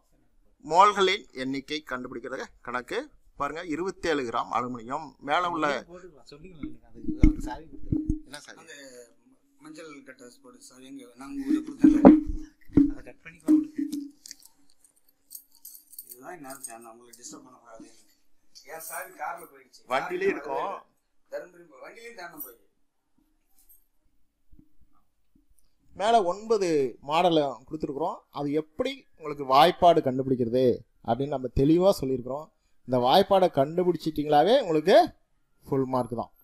மோல்களின் எண்ணிக்கை கண்டுபிடிக்கிறது கணக்கு பாருங்கள் இருபத்தேழு கிராம் அலுமினியம் மேலே உள்ள மஞ்சள் கட்டர்ஸ் போடு சார் எங்க நாங்கள் உங்களுக்கு கொடுத்தல அதை கட் பண்ணி உங்களுக்கு இதுதான் என்ன சேனல் உங்களை டிஸ்டர்ப் பண்ணக்கூடாது ஏன் சார் காரில் போயிடுச்சு வண்டியிலே இருக்கும் தருமபுரி வண்டியிலையும் தாண்டம் போயிடுச்சு மேலே ஒன்பது மாடலை கொடுத்துருக்குறோம் அது எப்படி உங்களுக்கு வாய்ப்பாடு கண்டுபிடிக்கிறது அப்படின்னு நம்ம தெளிவாக சொல்லியிருக்கிறோம் இந்த வாய்ப்பாடை கண்டுபிடிச்சிட்டிங்களாவே உங்களுக்கு ஃபுல் மார்க் தான்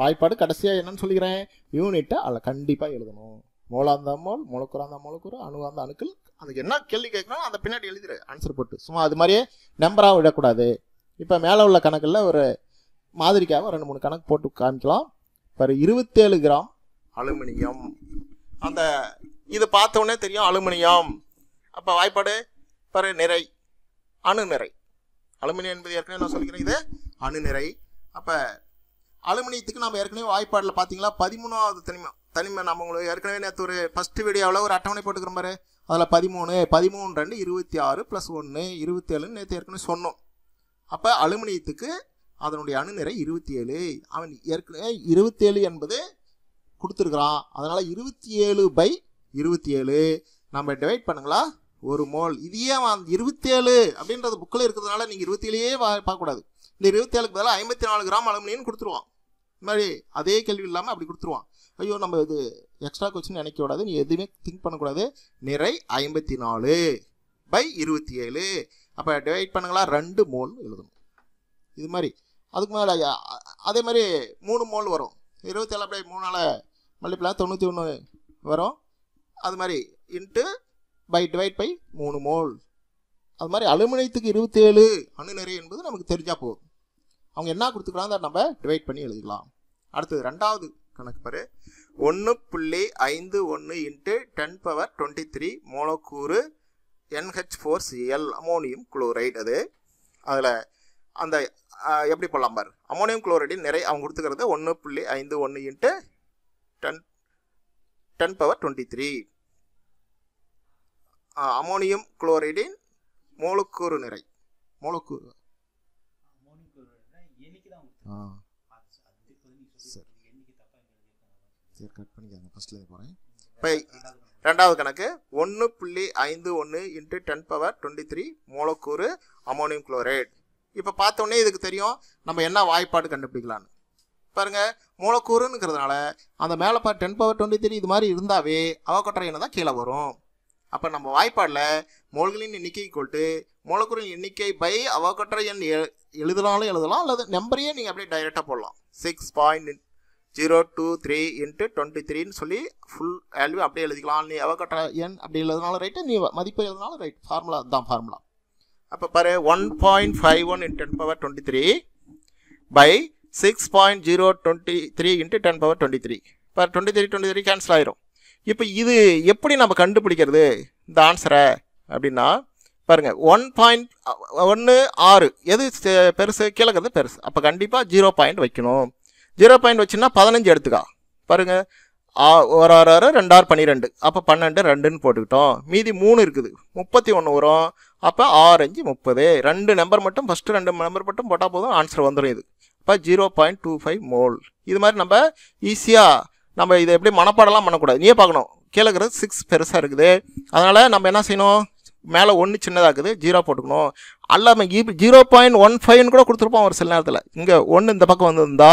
வாய்ப்பாடு கடைசியாக என்னன்னு சொல்லிக்கிறேன் யூனிட்டை அதில் கண்டிப்பாக எழுதணும் மூலாந்த மோல் முழுக்குறாந்த முழுக்குறு அணுவாந்த அணுக்கள் அதுக்கு என்ன கேள்வி கேட்கணும் அந்த பின்னாடி எழுதிடு ஆன்சர் போட்டு சும்மா அது மாதிரியே நம்பராக விடக்கூடாது இப்போ மேலே உள்ள கணக்கில் ஒரு மாதிரிக்காக ரெண்டு மூணு கணக்கு போட்டு காமிக்கலாம் இப்போ இருபத்தேழு கிராம் அலுமினியம் அந்த இது பார்த்தோன்னே தெரியும் அலுமினியம் அப்போ வாய்ப்பாடு பிற நிறை அணு நிறை அலுமினியம் என்பது ஏற்கனவே நான் சொல்லிக்கிறேன் இது அணு நிறை அப்போ அலுமினியத்துக்கு நம்ம ஏற்கனவே வாய்ப்பாடில் பார்த்தீங்களா பதிமூணாவது தனிமை தனிமை நம்ம உங்களுக்கு ஏற்கனவே நேற்று ஒரு ஃபஸ்ட்டு வீடியோவில் ஒரு அட்டவணை போட்டுக்கிற மாதிரி அதில் பதிமூணு பதிமூணு ரெண்டு இருபத்தி ஆறு ப்ளஸ் ஒன்று இருபத்தேழுன்னு நேற்று ஏற்கனவே சொன்னோம் அப்போ அலுமினியத்துக்கு அதனுடைய அணுநிறை இருபத்தி ஏழு அவன் ஏற்கனவே இருபத்தேழு என்பது கொடுத்துருக்குறான் அதனால் இருபத்தி ஏழு பை இருபத்தி ஏழு நம்ம டிவைட் பண்ணுங்களா ஒரு மோல் இதையே அவன் இருபத்தேழு அப்படின்றது புக்கில் இருக்கிறதுனால நீங்கள் இருபத்தேழையே பார்க்கக்கூடாது இந்த இருபத்தேழுக்கு பதிலாக ஐம்பத்தி நாலு கிராம் அலுமினியம் கொடுத்துருவான் இது மாதிரி அதே கேள்வி இல்லாமல் அப்படி கொடுத்துருவான் ஐயோ நம்ம இது எக்ஸ்ட்ரா கொஸ்டின் நினைக்கக்கூடாது நீ எதுவுமே திங்க் பண்ணக்கூடாது நிறை ஐம்பத்தி நாலு பை இருபத்தி ஏழு அப்போ டிவைட் பண்ணுங்களா ரெண்டு மோல் எழுதணும் இது மாதிரி அதுக்கு மேலே அதே மாதிரி மூணு மோல் வரும் இருபத்தேழு அப்படியே மூணால் மல்டிப்ளா தொண்ணூற்றி ஒன்று வரும் அது மாதிரி இன்ட்டு பை டிவைட் பை மூணு மோல் அது மாதிரி அலுமினியத்துக்கு இருபத்தேழு அணு நிறை என்பது நமக்கு தெரிஞ்சால் போதும் அவங்க என்ன கொடுத்துக்கலாம் அதை நம்ம டிவைட் பண்ணி எழுதிக்கலாம் அடுத்தது ரெண்டாவது கணக்கு பாரு ஒன்று புள்ளி ஐந்து ஒன்று into ten power twenty three மூலக்கூறு N H four C L ammonium chloride அது அதில் அந்த எப்படி போடலாம் பாரு அமோனியம் குளோரைடின் நிறைய அவங்க கொடுத்துக்கிறது ஒன்று புள்ளி ஐந்து ஒன்று into ten ten power twenty three ammonium குளோரைடின் மூலக்கூறு நிறை மூலக்கூறு சரி கட் பண்ணிக்காங்க ஃபஸ்ட்டில் போகிறேன் இப்போ ரெண்டாவது கணக்கு ஒன்று புள்ளி ஐந்து ஒன்று into ten power twenty three மூலக்கூறு அமோனியம் குளோரைட் இப்போ பார்த்தோன்னே இதுக்கு தெரியும் நம்ம என்ன வாய்ப்பாடு கண்டுபிடிக்கலான்னு பாருங்கள் மூலக்கூறுங்கிறதுனால அந்த மேலே பா டென் பவர் டுவெண்ட்டி த்ரீ இது மாதிரி இருந்தாவே அவ கொட்டரை என்ன தான் கீழே வரும் அப்போ நம்ம வாய்ப்பாடில் மோல்களின் எண்ணிக்கை கொல்ட்டு மூலக்கூறின் எண்ணிக்கை பை அவகற்ற எண் எழுதலாலும் எழுதலாம் அல்லது நம்பரையே நீங்கள் அப்படியே டைரெக்டாக போடலாம் six point zero two three into twenty த்ரீன்னு சொல்லி ஃபுல் வேல்யூ அப்படியே எழுதிக்கலாம் நீ அவகற்ற எண் அப்படி எழுதினாலும் ரைட்டு நீ மதிப்பு எழுதினாலும் ரைட் ஃபார்முலா தான் ஃபார்முலா அப்போ பாரு one point five one in ten power twenty three by six point zero twenty three into ten power twenty three இப்போ twenty three twenty three cancel ஆயிரும் இப்போ இது எப்படி நம்ம கண்டுபிடிக்கிறது இந்த ஆன்சரை அப்படின்னா பாருங்க ஒன் பாயிண்ட் ஒன்று ஆறு எது பெருசு கிழக்கிறது பெருசு அப்போ கண்டிப்பாக ஜீரோ பாயிண்ட் வைக்கணும் ஜீரோ பாயிண்ட் வச்சுன்னா பதினஞ்சு எடுத்துக்கா பாருங்கள் ஒரு ஆறு ஆறு ரெண்டாறு பன்னிரெண்டு அப்போ பன்னெண்டு ரெண்டுன்னு போட்டுக்கிட்டோம் மீதி மூணு இருக்குது முப்பத்தி ஒன்று வரும் அப்போ ஆரஞ்சு முப்பது ரெண்டு நம்பர் மட்டும் ஃபஸ்ட்டு ரெண்டு நம்பர் மட்டும் போட்டால் போதும் ஆன்சர் வந்துடும் இது இப்போ zero point two five mole இது மாதிரி நம்ம ஈஸியாக நம்ம இதை எப்படி மனப்பாடெல்லாம் பண்ணக்கூடாது நீயே பார்க்கணும் கீழே சிக்ஸ் பெருசாக இருக்குது அதனால் நம்ம என்ன செய்யணும் மேலே ஒன்று சின்னதாக்குது ஜீரோ போட்டுக்கணும் அல்லாமல் ஜீரோ பாயிண்ட் ஒன் ஃபைவ்னு கூட கொடுத்துருப்போம் ஒரு சில நேரத்தில் இங்கே ஒன்று இந்த பக்கம் வந்திருந்தா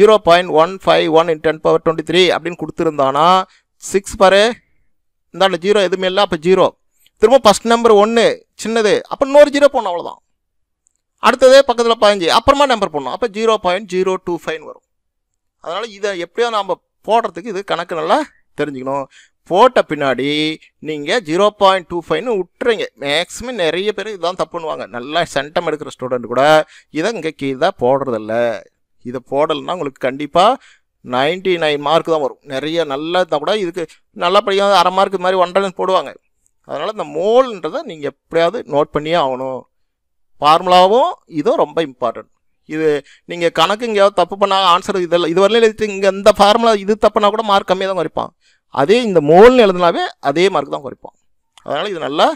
zero point one five one in ten power twenty three அப்படின்னு கொடுத்துருந்தானா சிக்ஸ் பரு இந்தாண்ட ஜீரோ எதுவுமே இல்லை அப்போ ஜீரோ திரும்ப ஃபஸ்ட் நம்பர் ஒன்று சின்னது அப்போ இன்னொரு ஜீரோ போடணும் அவ்வளோதான் அடுத்ததே பக்கத்தில் பதினஞ்சு அப்புறமா நம்பர் போடணும் அப்போ zero point zero two five வரும் அதனால் இதை எப்படியோ நாம் போடுறதுக்கு இது கணக்கு நல்லா தெரிஞ்சுக்கணும் போட்ட பின்னாடி நீங்கள் ஜீரோ பாயிண்ட் டூ ஃபைவ்னு விட்டுறீங்க மேக்ஸிமம் நிறைய பேர் இதான் தப்பு பண்ணுவாங்க நல்லா சென்டம் எடுக்கிற ஸ்டூடெண்ட் கூட இதை இங்கே கீழே போடுறதில்ல இதை போடலைன்னா உங்களுக்கு கண்டிப்பாக நைன்டி நைன் மார்க் தான் வரும் நிறைய நல்லா இருந்தால் கூட இதுக்கு நல்லா படிக்காத அரை மார்க் மாதிரி ஒன்றரை போடுவாங்க அதனால் இந்த மோல்ன்றதை நீங்கள் எப்படியாவது நோட் பண்ணியே ஆகணும் ஃபார்முலாவும் இதுவும் ரொம்ப இம்பார்ட்டன்ட் இது நீங்கள் கணக்கு இங்கேயாவது தப்பு பண்ணால் ஆன்சர் இதில் இது வரலாம் எழுதிட்டு இங்கே இந்த ஃபார்முலா இது தப்புனா கூட மார்க் கம்மியாக தான் குறைப்பான் அதே இந்த மோல்னு எழுதுனாவே அதே மார்க் தான் குறைப்போம் அதனால் இது நல்லா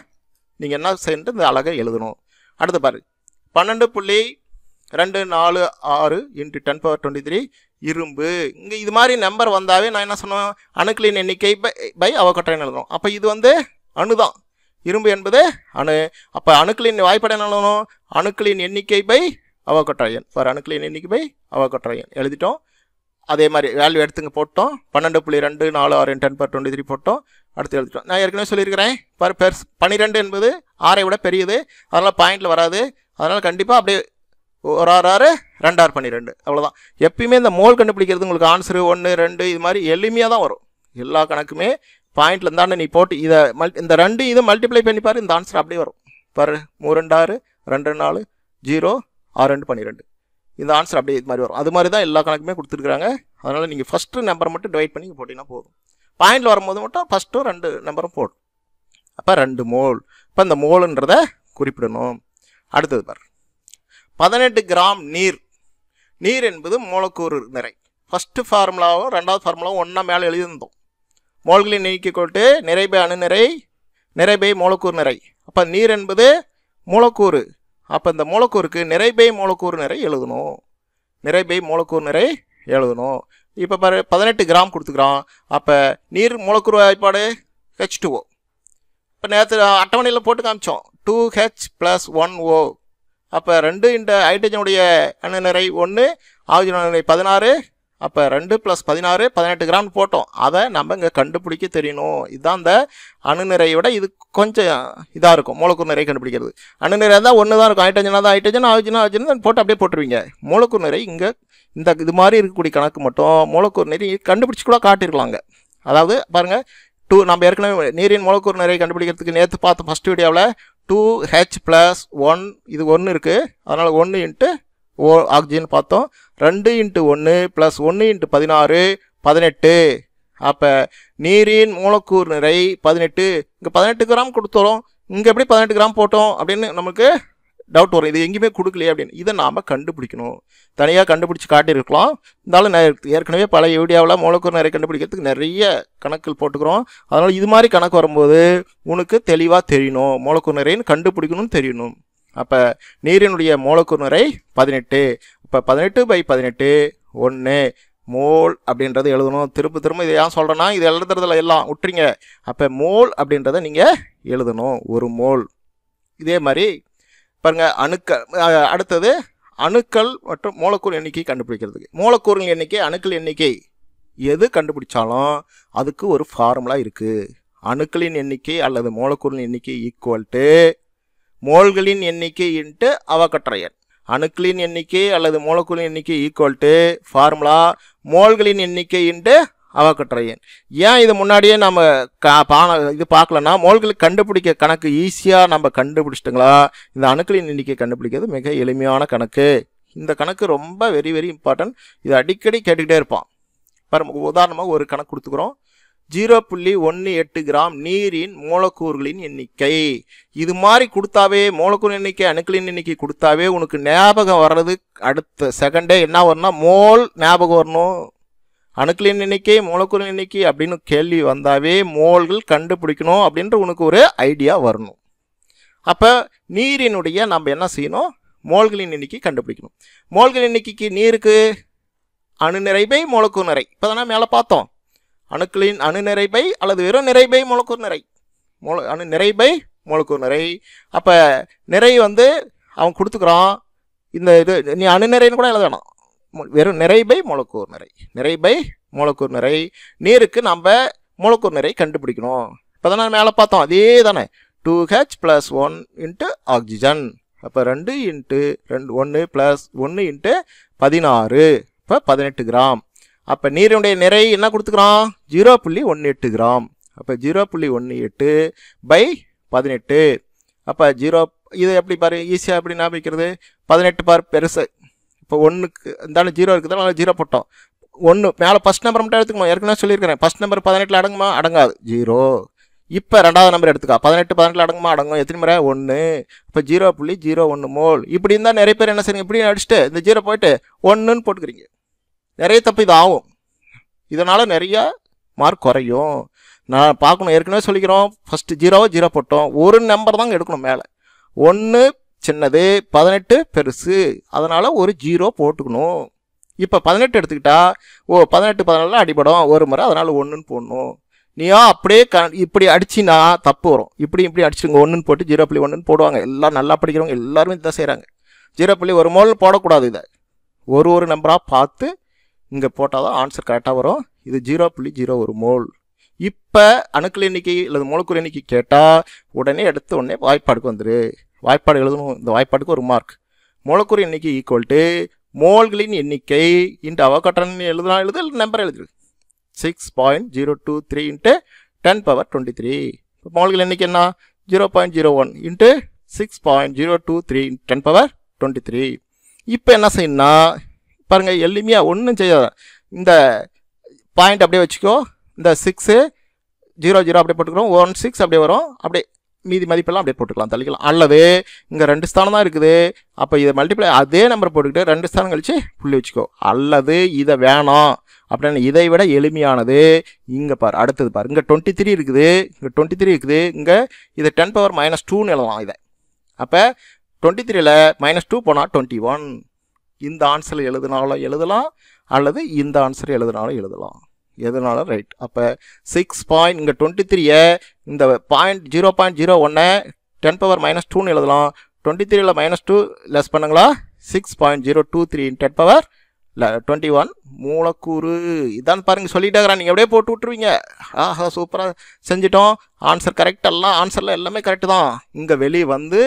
நீங்கள் என்ன சென்று இந்த அழகை எழுதணும் அடுத்து பாரு பன்னெண்டு புள்ளி ரெண்டு நாலு ஆறு into ten power twenty three இரும்பு இங்கே இது மாதிரி நம்பர் வந்தாவே நான் என்ன சொன்னேன் அணுக்களின் எண்ணிக்கை பை பை அவக்கட்டைன்னு எழுதணும் அப்போ இது வந்து அணு தான் இரும்பு என்பது அணு அப்போ அணுக்களின் வாய்ப்பாடு என்ன எழுதணும் அணுக்களின் எண்ணிக்கை பை அவக்கட்டாயன் ஃபார் அணுக்களின் எண்ணிக்கை பை அவக்கட்டாயன் எழுதிட்டோம் அதே மாதிரி வேல்யூ எடுத்துங்க போட்டோம் பன்னெண்டு புள்ளி ரெண்டு நாலு ஆறு டென் பர் டுவெண்ட்டி த்ரீ போட்டோம் அடுத்து எழுதிட்டோம் நான் ஏற்கனவே சொல்லியிருக்கிறேன் பர் பெர்ஸ் பன்னிரெண்டு என்பது ஆறை விட பெரியது அதனால் பாயிண்டில் வராது அதனால் கண்டிப்பாக அப்படியே ஒரு ஆறு ஆறு ரெண்டாறு பன்னிரெண்டு அவ்வளோதான் எப்பயுமே இந்த மோல் கண்டுபிடிக்கிறது உங்களுக்கு ஆன்சரு ஒன்று ரெண்டு இது மாதிரி எளிமையாக தான் வரும் எல்லா கணக்குமே பாயிண்டில் இருந்தாலும் நீ போட்டு இதை மல் இந்த ரெண்டு இது மல்டிப்ளை பண்ணி பாரு இந்த ஆன்சர் அப்படியே வரும் பர் மூணு ரெண்டு ஆறு ரெண்டு நாலு ஜீரோ ஆறு ரெண்டு பன்னிரெண்டு இந்த ஆன்சர் அப்படியே இது மாதிரி வரும் அது மாதிரி தான் எல்லா கணக்குமே கொடுத்துருக்காங்க அதனால் நீங்கள் ஃபஸ்ட்டு நம்பர் மட்டும் டிவைட் பண்ணி போட்டிங்கன்னா போதும் பாயிண்டில் வரும்போது மட்டும் ஃபஸ்ட்டும் ரெண்டு நம்பரும் போடும் அப்போ ரெண்டு மோல் இப்போ இந்த மோளுன்றத குறிப்பிடணும் அடுத்தது பார் பதினெட்டு கிராம் நீர் நீர் என்பது மூலக்கூறு நிறை ஃபஸ்ட்டு ஃபார்முலாவும் ரெண்டாவது ஃபார்முலாவும் ஒன்றா மேலே எழுதியிருந்தோம் மோல்களின் நீக்கிக்கொண்டு நிறைபை அணுநிறை நிறைபை மூலக்கூறு நிறை அப்போ நீர் என்பது மூலக்கூறு அப்போ இந்த மூலக்கூறுக்கு நிறைபை மூலக்கூறு நிறை எழுதணும் நிறைபை மூலக்கூறு நிறை எழுதணும் இப்போ பாரு பதினெட்டு கிராம் கொடுத்துக்கிறோம் அப்போ நீர் மூலக்கூறு வாய்ப்பாடு ஹெச் ஓ இப்போ நேற்று அட்டவணையில் போட்டு காமிச்சோம் two H plus one O அப்போ ரெண்டு இந்த ஹைட்ரஜனுடைய நிறை ஒன்று ஆக்சிஜன் பதினாறு அப்போ ரெண்டு ப்ளஸ் பதினாறு பதினெட்டு கிராம் போட்டோம் அதை நம்ம இங்கே கண்டுபிடிக்க தெரியணும் இதுதான் இந்த அணுநிறையை விட இது கொஞ்சம் இதாக இருக்கும் மூலக்கூர் நிறை கண்டுபிடிக்கிறது அணுநிறை தான் ஒன்று தான் இருக்கும் ஹைட்ரஜனாக தான் ஹைட்ரஜன் ஆக்சிஜன் ஆக்சிஜன் போட்டு அப்படியே போட்டுருவீங்க மூலக்கூர் நிறை இங்கே இந்த இது மாதிரி இருக்கக்கூடிய கணக்கு மட்டும் மூலக்கூர் நிறை கண்டுபிடிச்சி கூட காட்டியிருக்கலாங்க அதாவது பாருங்கள் டூ நம்ம ஏற்கனவே நீரின் மூலக்கூர் நிறைய கண்டுபிடிக்கிறதுக்கு நேற்று பார்த்த ஃபஸ்ட் வீடியோவில் டூ ஹெச் ப்ளஸ் ஒன் இது ஒன்று இருக்குது அதனால் ஒன்று இன்ட்டு ஓ ஆக்சிஜன் பார்த்தோம் ரெண்டு இன்ட்டு ஒன்று ப்ளஸ் ஒன்று இன்ட்டு பதினாறு பதினெட்டு அப்போ நீரின் மூலக்கூறு நிறை பதினெட்டு இங்கே பதினெட்டு கிராம் கொடுத்துறோம் இங்கே எப்படி பதினெட்டு கிராம் போட்டோம் அப்படின்னு நமக்கு டவுட் வரும் இது எங்கேயுமே கொடுக்கலையே அப்படின்னு இதை நாம் கண்டுபிடிக்கணும் தனியாக கண்டுபிடிச்சி காட்டியிருக்கலாம் இருந்தாலும் ஏற்கனவே பல ஏடியாவில் மூலக்கூறு நிறைய கண்டுபிடிக்கிறதுக்கு நிறைய கணக்குகள் போட்டுக்கிறோம் அதனால் இது மாதிரி கணக்கு வரும்போது உனக்கு தெளிவாக தெரியணும் மூலக்கூறு நிறைன்னு கண்டுபிடிக்கணும்னு தெரியணும் அப்போ நீரினுடைய மூலக்கூறு நிறை பதினெட்டு இப்போ பதினெட்டு பை பதினெட்டு ஒன்று மோல் அப்படின்றத எழுதணும் திரும்ப திரும்ப இதை ஏன் சொல்கிறேன்னா இது எழுதுறதுல எல்லாம் விட்டுறீங்க அப்போ மோல் அப்படின்றத நீங்கள் எழுதணும் ஒரு மோல் இதே மாதிரி பாருங்கள் அணுக்கள் அடுத்தது அணுக்கள் மற்றும் மூலக்கூறு எண்ணிக்கை கண்டுபிடிக்கிறதுக்கு மூலக்கூறுகள் எண்ணிக்கை அணுக்கள் எண்ணிக்கை எது கண்டுபிடிச்சாலும் அதுக்கு ஒரு ஃபார்முலா இருக்குது அணுக்களின் எண்ணிக்கை அல்லது மூலக்கூறின் எண்ணிக்கை ஈக்குவல் டு மோல்களின் எண்ணிக்கை இன்ட்டு அவக்கற்ற அணுக்களின் எண்ணிக்கை அல்லது மூலக்குளின் எண்ணிக்கை ஈக்குவல் டு ஃபார்முலா மோல்களின் எண்ணிக்கை இன்ட்டு அவக்கற்ற ஏன் இது முன்னாடியே நம்ம இது பார்க்கலன்னா மோல்களை கண்டுபிடிக்க கணக்கு ஈஸியாக நம்ம கண்டுபிடிச்சிட்டுங்களா இந்த அணுக்களின் எண்ணிக்கை கண்டுபிடிக்கிறது மிக எளிமையான கணக்கு இந்த கணக்கு ரொம்ப வெரி வெரி இம்பார்ட்டன்ட் இது அடிக்கடி கேட்டுக்கிட்டே இருப்பான் பாரு உதாரணமாக ஒரு கணக்கு கொடுத்துக்குறோம் ஜீரோ புள்ளி ஒன்று எட்டு கிராம் நீரின் மூலக்கூறுகளின் எண்ணிக்கை இது மாதிரி கொடுத்தாவே மூலக்கூறு எண்ணிக்கை அணுக்களின் எண்ணிக்கை கொடுத்தாவே உனக்கு ஞாபகம் வர்றது அடுத்த செகண்டே என்ன வரும்னா மோல் ஞாபகம் வரணும் அணுக்களின் எண்ணிக்கை மூலக்கூறு எண்ணிக்கை அப்படின்னு கேள்வி வந்தாவே மோல்கள் கண்டுபிடிக்கணும் அப்படின்ற உனக்கு ஒரு ஐடியா வரணும் அப்போ நீரினுடைய நம்ம என்ன செய்யணும் மோல்களின் எண்ணிக்கை கண்டுபிடிக்கணும் மோல்களின் எண்ணிக்கைக்கு நீருக்கு அணு நிறைவை மூலக்கூறு நிறை இப்போ தானே மேலே பார்த்தோம் அணுக்களின் அணு நிறைபை அல்லது வெறும் நிறைபை மூலக்கூர் நிறை மூல அணு நிறைபை மூலக்கூர் நிறை அப்போ நிறை வந்து அவன் கொடுத்துக்கிறான் இந்த இது நீ அணு நிறைன்னு கூட எழுத வேணாம் வெறும் நிறைபை மூலக்கூர் நிறை நிறைபை மூலக்கூர் நிறை நீருக்கு நம்ம மூலக்கூர் நிறை கண்டுபிடிக்கணும் இப்போ தானே மேலே பார்த்தோம் அதே தானே two H plus one into oxygen அப்போ ரெண்டு இன்ட்டு ரெண்டு ஒன்று ப்ளஸ் ஒன்று இன்ட்டு பதினாறு இப்போ பதினெட்டு கிராம் அப்போ நீரினுடைய நிறை என்ன கொடுத்துக்கிறோம் ஜீரோ புள்ளி ஒன்று எட்டு கிராம் அப்போ ஜீரோ புள்ளி ஒன்று எட்டு பை பதினெட்டு அப்போ ஜீரோ இது எப்படி பாரு ஈஸியாக எப்படி ஞாபகிக்கிறது பதினெட்டு பார் பெருசு இப்போ ஒன்றுக்கு இருந்தாலும் ஜீரோ இருக்குது அதனால் ஜீரோ போட்டோம் ஒன்று மேலே ஃபஸ்ட் நம்பர் மட்டும் எடுத்துக்கணும் ஏற்கனவே சொல்லியிருக்கிறேன் ஃபஸ்ட் நம்பர் பதினெட்டில் அடங்குமா அடங்காது ஜீரோ இப்போ ரெண்டாவது நம்பர் எடுத்துக்கா பதினெட்டு பதினெட்டில் அடங்குமா அடங்கும் எத்தனை முறை ஒன்று இப்போ ஜீரோ புள்ளி ஜீரோ ஒன்று மோல் இப்படி இருந்தால் நிறைய பேர் என்ன செய்யுங்க இப்படி அடிச்சுட்டு இந்த ஜீரோ போயிட்டு ஒன்றுன்னு போட்டுக்கிறீங்க நிறைய தப்பு இது ஆகும் இதனால் நிறைய மார்க் குறையும் நான் பார்க்கணும் ஏற்கனவே சொல்லிக்கிறோம் ஃபஸ்ட்டு ஜீரோவோ ஜீரோ போட்டோம் ஒரு நம்பர் தாங்க எடுக்கணும் மேலே ஒன்று சின்னது பதினெட்டு பெருசு அதனால் ஒரு ஜீரோ போட்டுக்கணும் இப்போ பதினெட்டு எடுத்துக்கிட்டா ஓ பதினெட்டு பதினாலு அடிபடும் ஒரு முறை அதனால் ஒன்றுன்னு போடணும் நீயோ அப்படியே க இப்படி அடிச்சின்னா தப்பு வரும் இப்படி இப்படி அடிச்சுங்க ஒன்றுன்னு போட்டு ஜீரோ புள்ளி ஒன்றுன்னு போடுவாங்க எல்லாம் நல்லா படிக்கிறவங்க எல்லாருமே இதுதான் செய்கிறாங்க ஜீரோ புள்ளி ஒரு மோல் போடக்கூடாது இதை ஒரு ஒரு நம்பராக பார்த்து இங்கே போட்டால் தான் ஆன்சர் கரெக்டாக வரும் இது ஜீரோ புள்ளி ஜீரோ ஒரு மோல் இப்போ அணுக்கள் எண்ணிக்கை அல்லது மூலக்கூறு எண்ணிக்கை கேட்டால் உடனே எடுத்த உடனே வாய்ப்பாடுக்கு வந்துடு வாய்ப்பாடு எழுதணும் இந்த வாய்ப்பாடுக்கு ஒரு மார்க் மூலக்கூறு எண்ணிக்கை ஈக்குவல் டு மோல்களின் எண்ணிக்கை இன்ட்டு அவகாட்டன் எழுதுனா எழுது இல்லை நம்பர் எழுதிடு six point zero two three into ten power twenty three இப்போ மோல்கள் எண்ணிக்கை என்ன zero point zero one into six point zero two three ten power twenty three இப்போ என்ன செய்யணும்னா பாருங்கள் எளிமையாக ஒன்றும் செய்ய இந்த பாயிண்ட் அப்படியே வச்சுக்கோ இந்த சிக்ஸு ஜீரோ ஜீரோ அப்படியே போட்டுக்கிறோம் ஒன் சிக்ஸ் அப்படியே வரும் அப்படியே மீதி மதிப்பெல்லாம் அப்படியே போட்டுக்கலாம் தள்ளிக்கலாம் அல்லது இங்கே ரெண்டு ஸ்தானம் தான் இருக்குது அப்போ இதை மல்டிப்ளை அதே நம்பர் போட்டுக்கிட்டு ரெண்டு ஸ்தானம் கழித்து புள்ளி வச்சுக்கோ அல்லது இதை வேணாம் அப்படின்னு இதை விட எளிமையானது இங்கே பார் அடுத்தது பார் இங்கே டுவெண்ட்டி த்ரீ இருக்குது இங்கே டுவெண்ட்டி த்ரீ இருக்குது இங்கே இதை டென் பவர் மைனஸ் டூன்னு எழுதலாம் இதை அப்போ டுவெண்ட்டி த்ரீயில் மைனஸ் டூ போனால் டுவெண்ட்டி ஒன் இந்த ஆன்சர் எழுதினாலும் எழுதலாம் அல்லது இந்த ஆன்சர் எழுதினாலும் எழுதலாம் எதனாலும் ரைட் அப்போ சிக்ஸ் பாயிண்ட் இங்கே டுவெண்ட்டி த்ரீயை இந்த பாயிண்ட் ஜீரோ பாயிண்ட் ஜீரோ ஒன்னை டென் பவர் மைனஸ் டூன்னு எழுதலாம் டுவெண்ட்டி த்ரீயில் மைனஸ் டூ லெஸ் பண்ணுங்களா six point zero two three ten power twenty one மூலக்கூறு இதான் பாருங்கள் சொல்லிட்டாக்கிறேன் நீங்கள் அப்படியே போட்டு விட்ருவீங்க ஆஹா சூப்பராக செஞ்சிட்டோம் ஆன்சர் கரெக்ட் எல்லாம் ஆன்சரில் எல்லாமே கரெக்டு தான் இங்கே வெளியே வந்து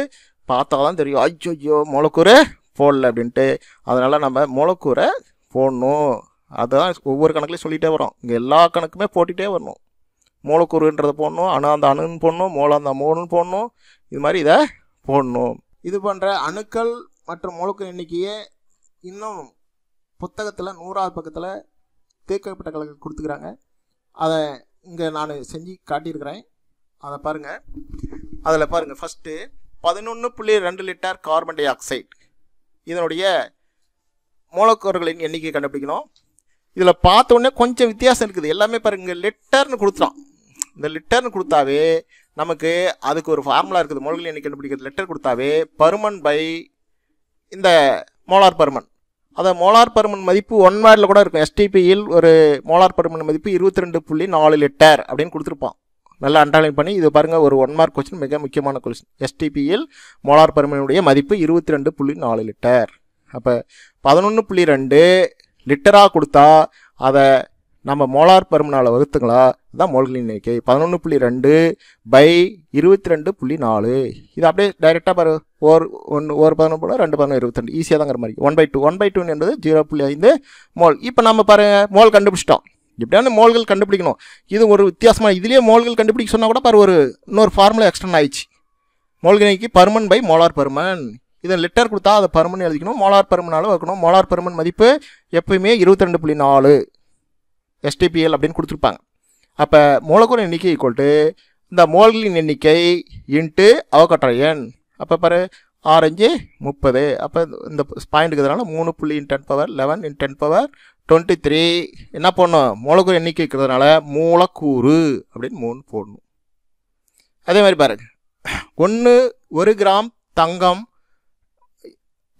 பார்த்தா தான் தெரியும் ஐயோ ஐயோ மூலக்கூறு போடல அப்படின்ட்டு அதனால் நம்ம மூலக்கூரை போடணும் அதுதான் ஒவ்வொரு கணக்குலையும் சொல்லிகிட்டே வரோம் இங்கே எல்லா கணக்குமே போட்டுகிட்டே வரணும் மூலக்கூறுன்றதை போடணும் அணாந்த அணுன்னு போடணும் அந்த மூணுன்னு போடணும் இது மாதிரி இதை போடணும் இது போன்ற அணுக்கள் மற்றும் மூலக்கூறு எண்ணிக்கையே இன்னும் புத்தகத்தில் நூறாவது பக்கத்தில் தேக்கப்பட்ட கலக்கு கொடுத்துக்கிறாங்க அதை இங்கே நான் செஞ்சு காட்டியிருக்கிறேன் அதை பாருங்கள் அதில் பாருங்கள் ஃபஸ்ட்டு பதினொன்று புள்ளி ரெண்டு லிட்டர் கார்பன் டை ஆக்சைடு இதனுடைய மூலக்கூறுகளின் எண்ணிக்கை கண்டுபிடிக்கணும் இதில் பார்த்தோன்னே கொஞ்சம் வித்தியாசம் இருக்குது எல்லாமே பாருங்க லிட்டர்னு கொடுத்துடும் இந்த லிட்டர்னு கொடுத்தாவே நமக்கு அதுக்கு ஒரு ஃபார்முலா இருக்குது மொழிகள் எண்ணிக்கை கண்டுபிடிக்கிறது லிட்டர் கொடுத்தாவே பருமன் பை இந்த மோலார் பருமன் அதை மோலார் பருமன் மதிப்பு ஒன் வேர்டில் கூட இருக்கும் எஸ்டிபியில் ஒரு மோலார் பருமன் மதிப்பு இருபத்தி ரெண்டு புள்ளி நாலு லிட்டர் அப்படின்னு கொடுத்துருப்பான் நல்லா அண்டர்லைன் பண்ணி இது பாருங்கள் ஒரு ஒன் மார்க் கொஸ்டின் மிக முக்கியமான கொஸ்டின் எஸ்டிபியில் மோலார் பருமனுடைய மதிப்பு இருபத்தி ரெண்டு புள்ளி நாலு லிட்டர் அப்போ பதினொன்று புள்ளி ரெண்டு லிட்டராக கொடுத்தா அதை நம்ம மோலார் பருமனால் வகுத்துங்களா இதுதான் மோல்களின் எண்ணிக்கை பதினொன்று புள்ளி ரெண்டு பை இருபத்தி ரெண்டு புள்ளி நாலு இது அப்படியே டைரெக்டாக பாரு ஒரு ஒன்று ஒரு பதினொன்று போல ரெண்டு பதினொன்று இருபத்தி ரெண்டு ஈஸியாக தாங்கிற மாதிரி one by two one by two என்பது ஜீரோ புள்ளி ஐந்து மோல் இப்போ நம்ம பாருங்கள் மோல் கண்டுபிடிச்சிட்டோம் எப்படியான மோல்கள் கண்டுபிடிக்கணும் இது ஒரு வித்தியாசமாக இதுலேயே மோல்கள் கண்டுபிடிக்க சொன்னால் கூட பாரு ஒரு இன்னொரு ஃபார்முலா எக்ஸ்டன் ஆயிடுச்சு மோல்கினைக்கு பர்மன் பை மோலார் பர்மன் இதை லெட்டர் கொடுத்தா அதை பர்மன் எழுதிக்கணும் மோலார் பர்மனாலும் வைக்கணும் மோலார் பருமன் மதிப்பு எப்பயுமே இருபத்தி ரெண்டு புள்ளி நாலு எஸ்டிபிஎல் அப்படின்னு கொடுத்துருப்பாங்க அப்போ மூலக்கூற எண்ணிக்கை ஈக்குவல் டு இந்த மோல்களின் எண்ணிக்கை இன்ட்டு அவகட்ரையன் அப்போ பாரு ஆரஞ்சு முப்பது அப்போ இந்த பாயிண்ட்டுக்கு இருக்கிறதுனால மூணு புள்ளி in ten power eleven in ten power twenty three என்ன போடணும் மூலக்கூறு எண்ணிக்கை இருக்கிறதுனால மூலக்கூறு அப்படின்னு மூணு போடணும் அதே மாதிரி பாருங்கள் ஒன்று ஒரு கிராம் தங்கம்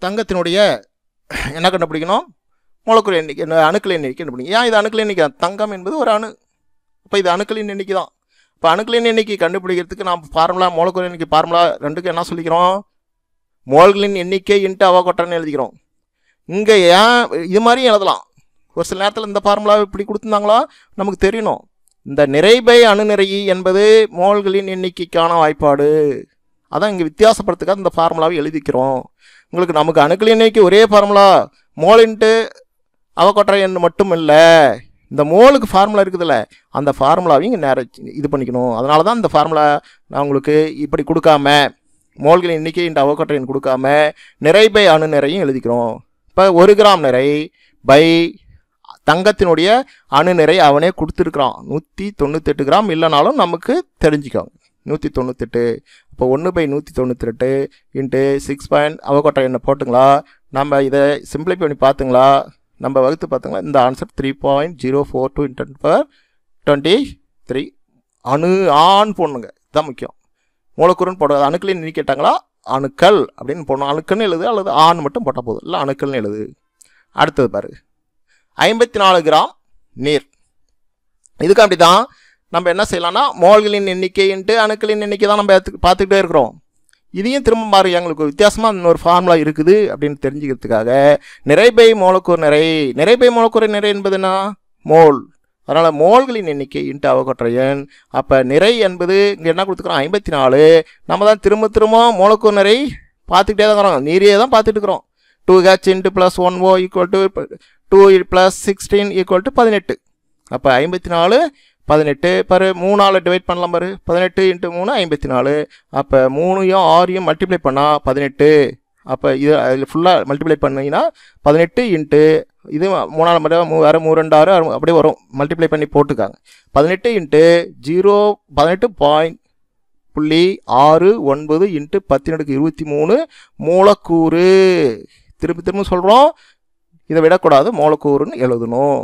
தங்கத்தினுடைய என்ன கண்டுபிடிக்கணும் மூலக்கூறு எண்ணிக்கை அணுக்கள் எண்ணிக்கை கண்டுபிடிக்கணும் ஏன் இது அணுக்கள் எண்ணிக்கை தங்கம் என்பது ஒரு அணு இப்போ இது அணுக்களின் எண்ணிக்கை தான் இப்போ அணுக்களின் எண்ணிக்கை கண்டுபிடிக்கிறதுக்கு நாம் ஃபார்முலா மூலக்கூறு எண்ணிக்கை ஃபார்முலா ரெண்டுக்கும் என்ன சொல்லிக்கிறோம் மோல்களின் எண்ணிக்கை இன்ட்டு அவாகொட்டான்னு எழுதிக்கிறோம் இங்கே ஏன் இது மாதிரியும் எழுதலாம் ஒரு சில நேரத்தில் இந்த ஃபார்முலா இப்படி கொடுத்துருந்தாங்களோ நமக்கு தெரியணும் இந்த நிறைபை அணுநிறையி என்பது மோல்களின் எண்ணிக்கைக்கான வாய்ப்பாடு அதான் இங்கே வித்தியாசப்படுத்துக்காக இந்த ஃபார்முலாவை எழுதிக்கிறோம் உங்களுக்கு நமக்கு அணுக்களின் எண்ணிக்கை ஒரே ஃபார்முலா மோலின்ட்டு அவக்கொட்டரை எண் மட்டும் இல்லை இந்த மோலுக்கு ஃபார்முலா இருக்குதுல்ல அந்த ஃபார்முலாவையும் இங்கே நேர இது பண்ணிக்கணும் அதனால தான் இந்த ஃபார்முலா நான் உங்களுக்கு இப்படி கொடுக்காம மோல்களின் எண்ணிக்கை இந்த அவகற்றையின் கொடுக்காம நிறை பை அணு நிறையும் எழுதிக்கிறோம் இப்போ ஒரு கிராம் நிறை பை தங்கத்தினுடைய அணு நிறை அவனே கொடுத்துருக்குறான் நூற்றி தொண்ணூத்தெட்டு கிராம் இல்லைனாலும் நமக்கு தெரிஞ்சுக்கோங்க நூற்றி தொண்ணூத்தெட்டு இப்போ ஒன்று பை நூற்றி தொண்ணூத்தெட்டு இன்ட்டு சிக்ஸ் பாயிண்ட் அவகோட்டை என்ன போட்டுங்களா நம்ம இதை சிம்பிளை பண்ணி பார்த்துங்களா நம்ம வகுத்து பார்த்துங்களா இந்த answer three point zero four two in ten power twenty three அணு ஆன் போடணுங்க இதுதான் முக்கியம் மூலக்கூறுன்னு போட அணுக்களின் கேட்டாங்களா அணுக்கள் அப்படின்னு போடணும் அணுக்கள்னு எழுது அல்லது ஆண் மட்டும் போட்டால் போதும் இல்லை அணுக்கள்னு எழுது அடுத்தது பாரு ஐம்பத்தி நாலு கிராம் நீர் இதுக்கு அப்படி தான் நம்ம என்ன செய்யலாம்னா மோல்களின் எண்ணிக்கைன்ட்டு அணுக்களின் எண்ணிக்கை தான் நம்ம பார்த்துக்கிட்டே இருக்கிறோம் இதையும் திரும்ப மாறி எங்களுக்கு வித்தியாசமாக இன்னொரு ஃபார்முலா இருக்குது அப்படின்னு தெரிஞ்சுக்கிறதுக்காக நிறைபை மூலக்கூறு நிறை நிறைபை மூலக்கூறு நிறை என்பதுன்னா மோல் அதனால் மோல்களின் எண்ணிக்கை இன்ட்டு அவகற்ற எண் அப்போ நிறை என்பது இங்கே என்ன கொடுத்துக்கிறோம் ஐம்பத்தி நாலு நம்ம தான் திரும்ப திரும்ப மூலக்கூர் நிறை பார்த்துக்கிட்டே தான் இருக்கிறோம் நீரையே தான் பார்த்துட்டு இருக்கிறோம் two H into plus one O equal to two plus sixteen equal to பதினெட்டு அப்போ ஐம்பத்தி நாலு பதினெட்டு பாரு மூணால் டிவைட் பண்ணலாம் பாரு பதினெட்டு இன்ட்டு மூணு ஐம்பத்தி நாலு அப்போ மூணையும் ஆறையும் மல்டிப்ளை பண்ணால் பதினெட்டு அப்போ இது அதில் ஃபுல்லாக மல்டிப்ளை பண்ணிங்கன்னா பதினெட்டு இன்ட்டு இது மூணாவது வேறு மூணு மூ ரெண்டாயிரம் அப்படியே வரும் மல்டிப்ளை பண்ணி போட்டுக்காங்க பதினெட்டு இன்ட்டு ஜீரோ பதினெட்டு பாயிண்ட் புள்ளி ஆறு ஒன்பது இன்ட்டு பத்தினடுக்கு இருபத்தி மூணு மூலக்கூறு திருப்பி திரும்ப சொல்கிறோம் இதை விடக்கூடாது மூலக்கூறுன்னு எழுதணும்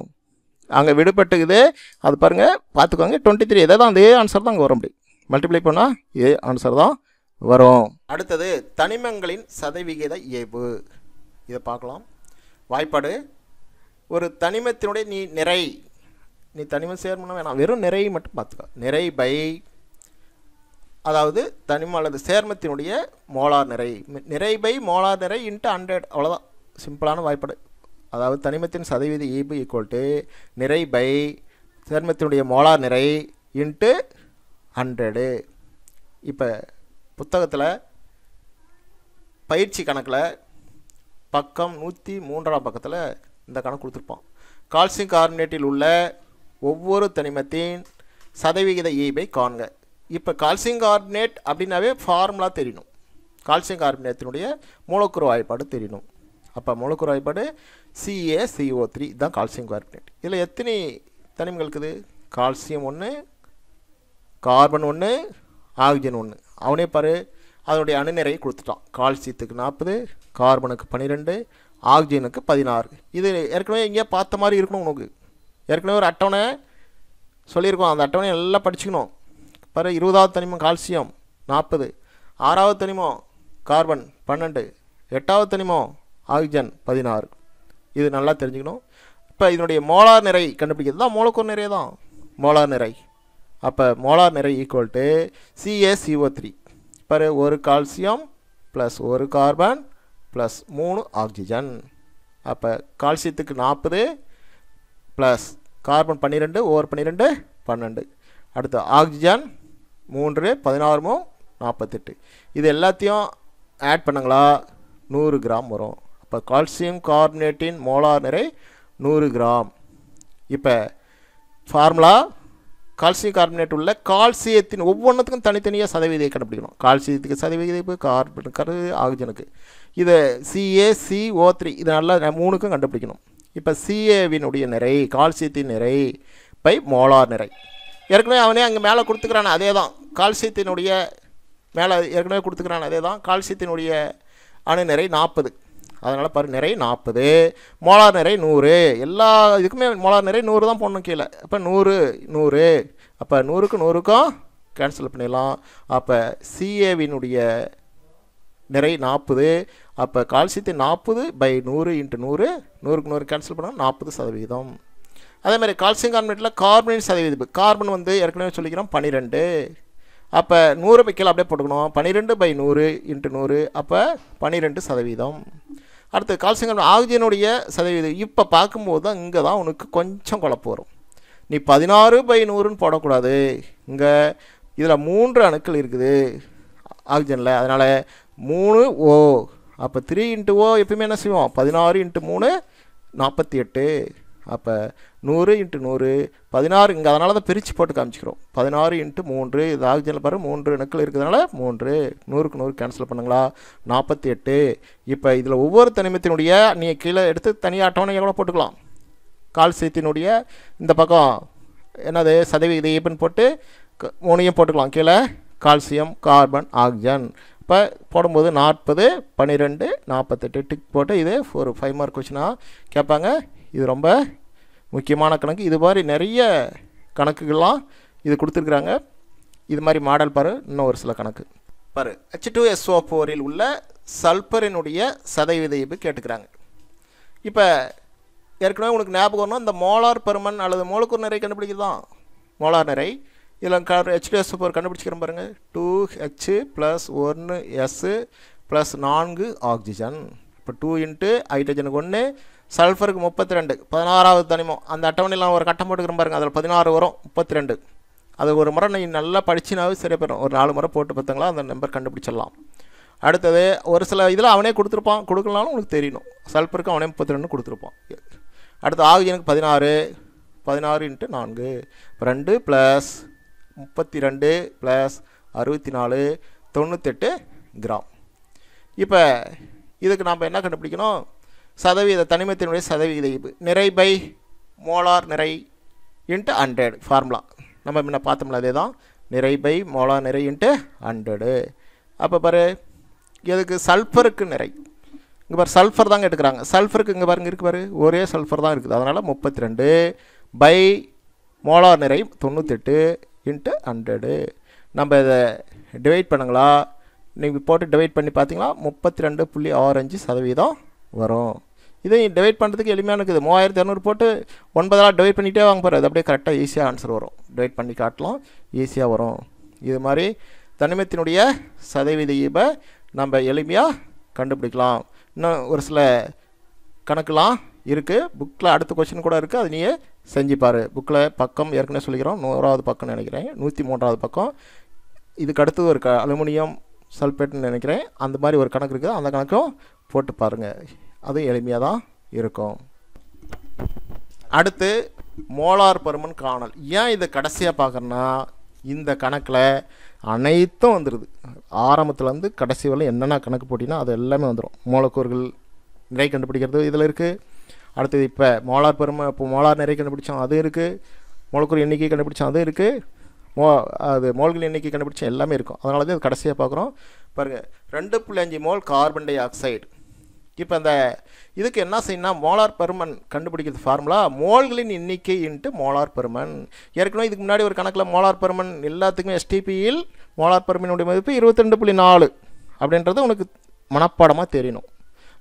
அங்கே விடுபட்டுக்குது அது பாருங்கள் பார்த்துக்கோங்க டுவெண்ட்டி த்ரீ எதை தான் அதே ஆன்சர் தான் அங்கே வரும் அப்படி மல்டிப்ளை பண்ணால் இதே ஆன்சர் தான் வரும் அடுத்தது தனிமங்களின் சதவிகித இயல்பு இதை பார்க்கலாம் வாய்ப்பாடு ஒரு தனிமத்தினுடைய நீ நிறை நீ தனிமம் சேர்மனம் வேணாம் வெறும் நிறையை மட்டும் பார்த்துக்கோ நிறை பை அதாவது தனிமம் அல்லது சேர்மத்தினுடைய மோலார் நிறை நிறை பை மோலார் நிறை இன்ட்டு ஹண்ட்ரட் அவ்வளோதான் சிம்பிளான வாய்ப்பாடு அதாவது தனிமத்தின் சதவீத ஈபு ஈக்குவல் டு நிறை பை சேர்மத்தினுடைய மோலார் நிறை இன்ட்டு ஹண்ட்ரடு இப்போ புத்தகத்தில் பயிற்சி கணக்கில் பக்கம் நூற்றி மூன்றாம் பக்கத்தில் இந்த கணக்கு கொடுத்துருப்பான் கால்சியம் கார்பனேட்டில் உள்ள ஒவ்வொரு தனிமத்தின் சதவிகித இயல்பை காண்க இப்போ கால்சியம் கார்பனேட் அப்படின்னாவே ஃபார்முலா தெரியணும் கால்சியம் கார்பனேட்டினுடைய மூலக்கூறு வாய்ப்பாடு தெரியணும் அப்போ மூலக்கூறு வாய்ப்பாடு சிஏ சிஓ த்ரீ இதுதான் கால்சியம் கார்பனேட் இதில் எத்தனை தனிமங்கள் இருக்குது கால்சியம் ஒன்று கார்பன் ஒன்று ஆக்சிஜன் ஒன்று அவனே பாரு அதனுடைய அணுநிறையை கொடுத்துட்டான் கால்சியத்துக்கு நாற்பது கார்பனுக்கு பன்னிரெண்டு ஆக்சிஜனுக்கு பதினாறு இது ஏற்கனவே எங்கேயா பார்த்த மாதிரி இருக்கணும் உனக்கு ஏற்கனவே ஒரு அட்டவணை சொல்லியிருக்கோம் அந்த அட்டவணையை நல்லா படிச்சுக்கணும் பிற இருபதாவது தனிமம் கால்சியம் நாற்பது ஆறாவது தனிமம் கார்பன் பன்னெண்டு எட்டாவது தனிமம் ஆக்சிஜன் பதினாறு இது நல்லா தெரிஞ்சுக்கணும் இப்போ இதனுடைய மோலார் நிறை கண்டுபிடிக்கிறது தான் மூலக்கூர் நிறைய தான் மோலார் நிறை அப்போ மோலார் நிறை ஈக்குவல் டு சிஏசிஓ த்ரீ பிற ஒரு கால்சியம் ப்ளஸ் ஒரு கார்பன் ப்ளஸ் மூணு ஆக்சிஜன் அப்போ கால்சியத்துக்கு நாற்பது ப்ளஸ் கார்பன் பன்னிரெண்டு ஓவர் பன்னிரெண்டு பன்னெண்டு அடுத்து ஆக்சிஜன் மூன்று பதினாறுமோ நாற்பத்தெட்டு இது எல்லாத்தையும் ஆட் பண்ணுங்களா நூறு கிராம் வரும் அப்போ கால்சியம் கார்பனேட்டின் மோலார் நிறை நூறு கிராம் இப்போ ஃபார்முலா கால்சியம் கார்பனேட் உள்ள கால்சியத்தின் ஒவ்வொன்றுத்துக்கும் தனித்தனியாக சதவீதம் கண்டுபிடிக்கணும் கால்சியத்துக்கு சதவீதப்பு கரு ஆக்சிஜனுக்கு இதை சிஏ சிஓ த்ரீ இது நல்லா மூணுக்கும் கண்டுபிடிக்கணும் இப்போ சிஏவினுடைய நிறை கால்சியத்தின் நிறை பை மோலார் நிறை ஏற்கனவே அவனே அங்கே மேலே கொடுத்துக்கிறான் அதே தான் கால்சியத்தினுடைய மேலே ஏற்கனவே கொடுத்துக்கிறான் அதே தான் கால்சியத்தினுடைய அணு நிறை நாற்பது அதனால் பாரு நிறை நாற்பது மோலார் நிறை நூறு எல்லா இதுக்குமே மோலார் நிறை நூறு தான் போடணும் கீழே அப்போ நூறு நூறு அப்போ நூறுக்கு நூறுக்கும் கேன்சல் பண்ணிடலாம் அப்போ சிஏவினுடைய நிறை நாற்பது அப்போ கால்சியத்தை நாற்பது பை நூறு இன்ட்டு நூறு நூறுக்கு நூறு கேன்சல் பண்ணால் நாற்பது சதவீதம் அதே மாதிரி கால்சியம் கார்பனேட்டில் கார்பனின் சதவீதம் கார்பன் வந்து ஏற்கனவே சொல்லிக்கிறோம் பன்னிரெண்டு அப்போ நூறு பைக்கில் அப்படியே போட்டுக்கணும் பன்னிரெண்டு பை நூறு இன்ட்டு நூறு அப்போ பன்னிரெண்டு சதவீதம் அடுத்து கால்சியம் ஆக்சிஜனுடைய சதவீதம் இப்போ பார்க்கும்போது தான் இங்கே தான் உனக்கு கொஞ்சம் குழப்பம் வரும் நீ பதினாறு பை நூறுன்னு போடக்கூடாது இங்கே இதில் மூன்று அணுக்கள் இருக்குது ஆக்சிஜனில் அதனால் மூணு ஓ அப்போ த்ரீ இன்ட்டு ஓ எப்பவுமே என்ன செய்வோம் பதினாறு இன்ட்டு மூணு நாற்பத்தி எட்டு அப்போ நூறு இன்ட்டு நூறு பதினாறு இங்கே அதனால தான் பிரித்து போட்டு காமிச்சிக்கிறோம் பதினாறு இன்ட்டு மூன்று இது ஆக்சிஜனில் பாரு மூன்று அணுக்கள் இருக்கிறதுனால மூன்று நூறுக்கு நூறு கேன்சல் பண்ணுங்களா நாற்பத்தி எட்டு இப்போ இதில் ஒவ்வொரு தனிமத்தினுடைய நீங்கள் கீழே எடுத்து தனியாக அட்டவணை எவ்வளோ போட்டுக்கலாம் கால்சியத்தினுடைய இந்த பக்கம் என்னது சதவீத இயப்புன்னு போட்டு மூணையும் போட்டுக்கலாம் கீழே கால்சியம் கார்பன் ஆக்சிஜன் இப்போ போடும்போது நாற்பது பன்னிரெண்டு நாற்பத்தெட்டு டிக் போட்டு இது ஒரு ஃபைவ் மார்க் கொஷினாக கேட்பாங்க இது ரொம்ப முக்கியமான கணக்கு இது மாதிரி நிறைய கணக்குகள்லாம் இது கொடுத்துருக்குறாங்க இது மாதிரி மாடல் பாரு இன்னும் ஒரு சில கணக்கு பாரு ஹெச் டூ எஸ்ஓ ஃபோரில் உள்ள சல்பரினுடைய சதவீத இப்போ கேட்டுக்கிறாங்க இப்போ ஏற்கனவே உனக்கு ஞாபகம் இந்த மோலார் பருமன் அல்லது மோலக்கூர் நிறை கண்டுபிடிக்கிறதான் மோலார் நிறை இதில் க ஹெச்டிஎஸ் ஃபோர் கண்டுபிடிச்சிக்கிறேன் பாருங்கள் டூ ஹெச் ப்ளஸ் ஒன்று எஸ்ஸு ப்ளஸ் நான்கு ஆக்சிஜன் இப்போ டூ இன்ட்டு ஹைட்ரஜனுக்கு ஒன்று சல்ஃபருக்கு முப்பத்தி ரெண்டு பதினாறாவது தனிமம் அந்த அட்டவணையில் ஒரு கட்டம் போட்டுக்கிற பாருங்க அதில் பதினாறு வரும் முப்பத்தி ரெண்டு அது ஒரு முறை நீங்கள் நல்லா படிச்சினாவே சரியாக போயிடும் ஒரு நாலு முறை போட்டு பார்த்தீங்களா அந்த நம்பர் கண்டுபிடிச்சிடலாம் அடுத்தது ஒரு சில இதில் அவனே கொடுத்துருப்பான் கொடுக்கலனாலும் உங்களுக்கு தெரியணும் சல்ஃபருக்கு அவனே முப்பத்தி ரெண்டு கொடுத்துருப்பான் அடுத்து ஆக்சிஜனுக்கு பதினாறு பதினாறு இன்ட்டு நான்கு ரெண்டு ப்ளஸ் முப்பத்தி ரெண்டு ப்ளஸ் அறுபத்தி நாலு தொண்ணூத்தெட்டு கிராம் இப்போ இதுக்கு நாம் என்ன கண்டுபிடிக்கணும் சதவீத தனிமத்தினுடைய சதவீத இது நிறை பை மோலார் நிறை இன்ட்டு ஹண்ட்ரட் ஃபார்முலா நம்ம முன்ன பார்த்தோம்ல அதே தான் நிறை பை மோலார் நிறை இன்ட்டு ஹண்ட்ரடு அப்போ பாரு எதுக்கு சல்ஃபருக்கு நிறை இங்கே பாரு சல்ஃபர் தாங்க எடுக்கிறாங்க சல்ஃபருக்கு இங்கே பாருங்க இருக்கு பாரு ஒரே சல்ஃபர் தான் இருக்குது அதனால் முப்பத்தி ரெண்டு பை மோலார் நிறை தொண்ணூற்றெட்டு இன்ட்டு ஹண்ட்ரடு நம்ம இதை டிவைட் பண்ணுங்களா நீங்கள் போட்டு டிவைட் பண்ணி பார்த்தீங்களா முப்பத்தி ரெண்டு புள்ளி ஆறு சதவீதம் வரும் இதையும் டிவைட் பண்ணுறதுக்கு எளிமையாக இருக்குது மூவாயிரத்து இரநூறு போட்டு ஒன்பதால் டிவைட் பண்ணிகிட்டே வாங்க போகிறது அப்படியே கரெக்டாக ஈஸியாக ஆன்சர் வரும் டிவைட் பண்ணி காட்டலாம் ஈஸியாக வரும் இது மாதிரி தனிமத்தினுடைய சதவீத நம்ம எளிமையாக கண்டுபிடிக்கலாம் இன்னும் ஒரு சில கணக்கெலாம் இருக்குது புக்கில் அடுத்த கொஷின் கூட இருக்குது அது நீயே செஞ்சுப்பார் புக்கில் பக்கம் ஏற்கனவே சொல்லிக்கிறோம் நூறாவது பக்கம்னு நினைக்கிறேன் நூற்றி மூன்றாவது பக்கம் இதுக்கு அடுத்தது ஒரு க அலுமினியம் சல்பேட்னு நினைக்கிறேன் அந்த மாதிரி ஒரு கணக்கு இருக்குது அந்த கணக்கும் போட்டு பாருங்கள் அது எளிமையாக தான் இருக்கும் அடுத்து மோலார் பருமன் காணல் ஏன் இதை கடைசியாக பார்க்குறேன்னா இந்த கணக்கில் அனைத்தும் வந்துடுது ஆரம்பத்துலேருந்து கடைசி வரலாம் என்னென்ன கணக்கு போட்டினா அது எல்லாமே வந்துடும் மூலக்கூறுகள் நிறை கண்டுபிடிக்கிறது இதில் இருக்குது அடுத்தது இப்போ மோலார் பெருமை இப்போ மோலார் நிறை கண்டுபிடிச்சோம் அது இருக்குது மூலக்கூறு எண்ணிக்கை கண்டுபிடிச்சோம் அது இருக்குது மோ அது மோல்கள் எண்ணிக்கை கண்டுபிடிச்சோம் எல்லாமே இருக்கும் அதனால தான் கடைசியாக பார்க்குறோம் பாருங்கள் ரெண்டு புள்ளி அஞ்சு மோல் கார்பன் டை ஆக்சைடு இப்போ இந்த இதுக்கு என்ன செய்யணும் மோலார் பெருமன் கண்டுபிடிக்கிறது ஃபார்முலா மோல்களின் எண்ணிக்கை இன்ட்டு மோலார் பெருமன் ஏற்கனவே இதுக்கு முன்னாடி ஒரு கணக்கில் மோலார் பெருமன் எல்லாத்துக்குமே எஸ்டிபியில் மோலார் பெருமனுடைய மதிப்பு இருபத்திரெண்டு புள்ளி நாலு அப்படின்றது உனக்கு மனப்பாடமாக தெரியணும்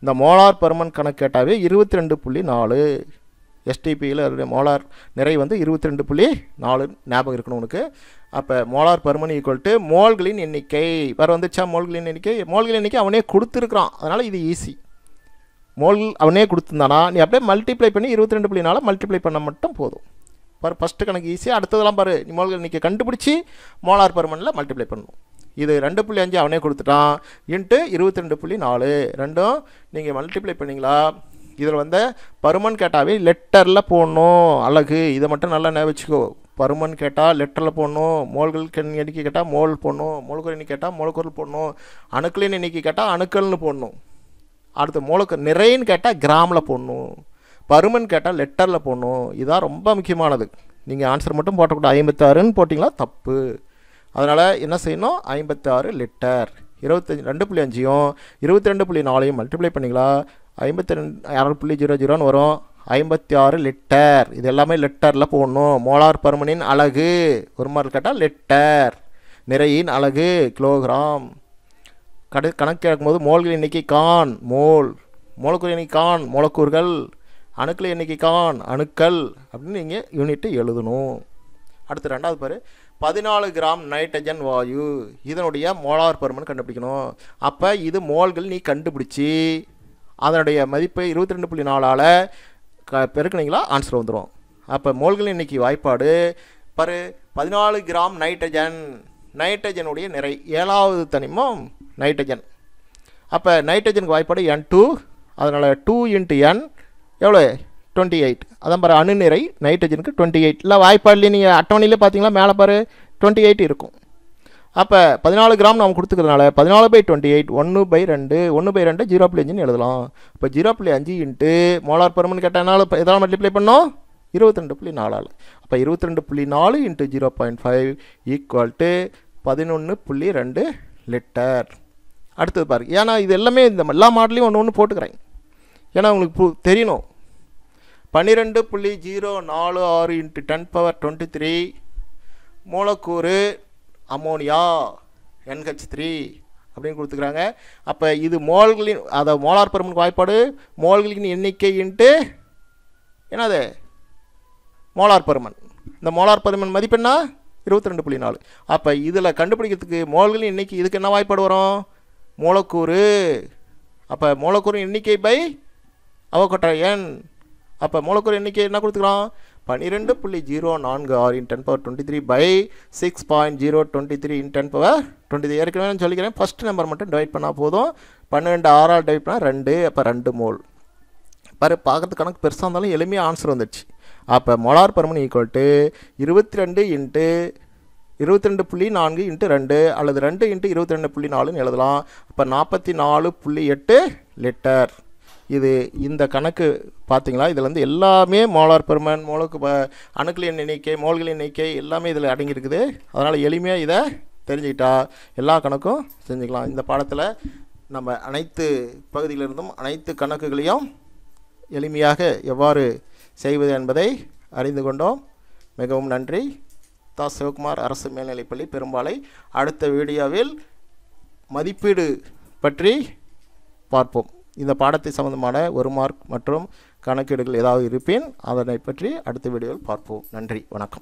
இந்த மோலார் பெருமன் கணக்கு கேட்டாவே இருபத்தி ரெண்டு புள்ளி நாலு எஸ்டிபியில் மோலார் நிறை வந்து இருபத்தி ரெண்டு புள்ளி நாலு ஞாபகம் இருக்கணும் உனக்கு அப்போ மோலார் பருமன் ஈக்குவல் டு மோல்களின் எண்ணிக்கை வேறு வந்துச்சா மோல்களின் எண்ணிக்கை மோல்களின் எண்ணிக்கை அவனே கொடுத்துருக்குறான் அதனால் இது ஈஸி மோல் அவனே கொடுத்துருந்தானா நீ அப்படியே மல்டிப்ளை பண்ணி இருபத்தி ரெண்டு புள்ளி நாளாக மல்டிப்ளை பண்ண மட்டும் போதும் பாரு ஃபஸ்ட்டு கணக்கு ஈஸியாக அடுத்ததெல்லாம் பாரு நீ மோல்கள் இன்றைக்கி கண்டுபிடிச்சி மோலார் பருமனில் மல்டிப்ளை பண்ணணும் இது ரெண்டு புள்ளி அஞ்சு அவனே கொடுத்துட்டான் இன்ட்டு இருபத்தி ரெண்டு புள்ளி நாலு ரெண்டும் நீங்கள் மல்டிப்ளை பண்ணிங்களா இதில் வந்து பருமன் கேட்டாவே லெட்டரில் போடணும் அழகு இதை மட்டும் நல்லா நினைவு வச்சுக்கோ பருமன் கேட்டால் லெட்டரில் போடணும் மோல்கள் எண்ணிக்கை கேட்டால் மோல் போடணும் மோல்குரல் எண்ணிக்கை கேட்டால் மோல்குரல் போடணும் அணுக்களின் எண்ணிக்கை கேட்டால் அணுக்கள்னு போடணும் அடுத்து மூலக்கு நிறைன்னு கேட்டால் கிராமில் போடணும் பருமன் கேட்டால் லெட்டரில் போடணும் இதான் ரொம்ப முக்கியமானது நீங்கள் ஆன்சர் மட்டும் போட்டக்கூடாது ஐம்பத்தாறுன்னு போட்டிங்களா தப்பு அதனால் என்ன செய்யணும் ஐம்பத்தாறு லிட்டர் இருபத்தஞ்சி ரெண்டு புள்ளி அஞ்சையும் இருபத்தி ரெண்டு புள்ளி நாலையும் மல்டிப்ளை பண்ணிங்களா ஐம்பத்தி ரெண்டு ஆறு புள்ளி ஜீரோ ஜீரோன்னு வரும் ஐம்பத்தி ஆறு லிட்டர் இது எல்லாமே லிட்டரில் போடணும் மோலார் பருமனின் அழகு ஒரு மாதிரி கேட்டால் லிட்டர் நிறையின் அழகு கிலோகிராம் கடை கணக்கிழக்கும் போது மோல்கள் எண்ணிக்கை கான் மோல் மூலக்கூறு எண்ணிக்கை கான் மூலக்கூறுகள் அணுக்கள் எண்ணிக்கை கான் அணுக்கள் அப்படின்னு நீங்கள் யூனிட்டு எழுதணும் அடுத்து ரெண்டாவது பாரு பதினாலு கிராம் நைட்ரஜன் வாயு இதனுடைய மோலார் பருமன் கண்டுபிடிக்கணும் அப்போ இது மோல்கள் நீ கண்டுபிடிச்சி அதனுடைய மதிப்பை இருபத்தி ரெண்டு புள்ளி நாலால் க பெருக்குனீங்களா ஆன்சர் வந்துடும் அப்போ மோல்கள் இன்னைக்கு வாய்ப்பாடு பரு பதினாலு கிராம் நைட்ரஜன் நைட்ரஜனுடைய நிறை ஏழாவது தனிமம் நைட்ரஜன் அப்போ நைட்ரஜனுக்கு வாய்ப்பாடு என் டூ அதனால் டூ இன்ட்டு என் எவ்வளோ டுவெண்ட்டி எயிட் அதான் பாரு அணுநிறை நைட்ரஜனுக்கு டுவெண்ட்டி எயிட் இல்லை வாய்ப்பாடுலேயே நீங்கள் அட்டவணையிலே பார்த்தீங்களா மேலே பாரு டுவெண்ட்டி எயிட் இருக்கும் அப்போ பதினாலு கிராம் நம்ம கொடுத்துக்கிறதுனால பதினாலு பை டுவெண்ட்டி எயிட் ஒன்று பை ரெண்டு ஒன்று பை ரெண்டு ஜீரோ புள்ளி அஞ்சுன்னு எழுதலாம் இப்போ ஜீரோ புள்ளி அஞ்சு இன்ட்டு மோலார் பருமன் கேட்டனால எதாவது மல்டிப்ளை பண்ணோம் இருபத்திரெண்டு புள்ளி நாலால் அப்போ இருபத்திரெண்டு புள்ளி நாலு into zero point five equal to பதினொன்று புள்ளி ரெண்டு லிட்டர் அடுத்தது பாருங்கள் ஏன்னா இது எல்லாமே இந்த எல்லா மாடலையும் ஒன்று ஒன்று போட்டுக்கிறேன் ஏன்னா உங்களுக்கு தெரியணும் பன்னிரெண்டு புள்ளி ஜீரோ நாலு ஆறு into ten power twenty three மூலக்கூறு அமோனியா என்ஹெச் த்ரீ அப்படின்னு கொடுத்துக்கிறாங்க அப்போ இது மோல்களின் அதை மோலார் பெருமன் வாய்ப்பாடு மோல்களின் எண்ணிக்கை இன்ட்டு என்னது மோலார் பெருமன் இந்த மோலார் பருமன் மதிப்பெண்ணா இருபத்தி ரெண்டு புள்ளி நாலு அப்போ இதில் கண்டுபிடிக்கிறதுக்கு மோல்களின் எண்ணிக்கை இதுக்கு என்ன வாய்ப்பாடு வரும் மூலக்கூறு அப்போ மூலக்கூறு எண்ணிக்கை பை அவக்கொட்டை எண் அப்போ மூலக்கூறு எண்ணிக்கை என்ன கொடுத்துக்கலாம் பன்னிரெண்டு புள்ளி ஜீரோ நான்கு ஆறு in ten power twenty three by six point zero twenty three in ten power twenty three ஏற்கனவே சொல்லிக்கிறேன் ஃபஸ்ட் நம்பர் மட்டும் டிவைட் பண்ணால் போதும் பன்னிரெண்டு ஆறால் டிவைட் பண்ணால் ரெண்டு அப்போ ரெண்டு மோல் பாரு பார்க்கறது கணக்கு பெருசாக இருந்தாலும் எளிமையாக ஆன்சர் வந்துடுச்சு அப்போ மொலார் பர்மன் ஈக்குவல் டு இருபத்தி ரெண்டு இன்ட்டு இருபத்தி ரெண்டு புள்ளி நான்கு இன்ட்டு ரெண்டு அல்லது ரெண்டு இன்ட்டு இருபத்தி ரெண்டு புள்ளி நாலுன்னு எழுதலாம் இப்போ நாற்பத்தி நாலு புள்ளி எட்டு லிட்டர் இது இந்த கணக்கு பார்த்திங்களா இதில் வந்து எல்லாமே மோலார் பெருமன் மோலுக்கு அணுக்களின் எண்ணிக்கை மோல்களின் எண்ணிக்கை எல்லாமே இதில் அடங்கியிருக்குது அதனால் எளிமையாக இதை தெரிஞ்சுக்கிட்டா எல்லா கணக்கும் செஞ்சுக்கலாம் இந்த பாடத்தில் நம்ம அனைத்து பகுதியிலிருந்தும் அனைத்து கணக்குகளையும் எளிமையாக எவ்வாறு செய்வது என்பதை அறிந்து கொண்டோம் மிகவும் நன்றி தா சிவகுமார் அரசு மேல்நிலைப்பள்ளி பெரும்பாலை அடுத்த வீடியோவில் மதிப்பீடு பற்றி பார்ப்போம் இந்த பாடத்தை சம்பந்தமான ஒரு மார்க் மற்றும் கணக்கீடுகள் ஏதாவது இருப்பேன் அதனை பற்றி அடுத்த வீடியோவில் பார்ப்போம் நன்றி வணக்கம்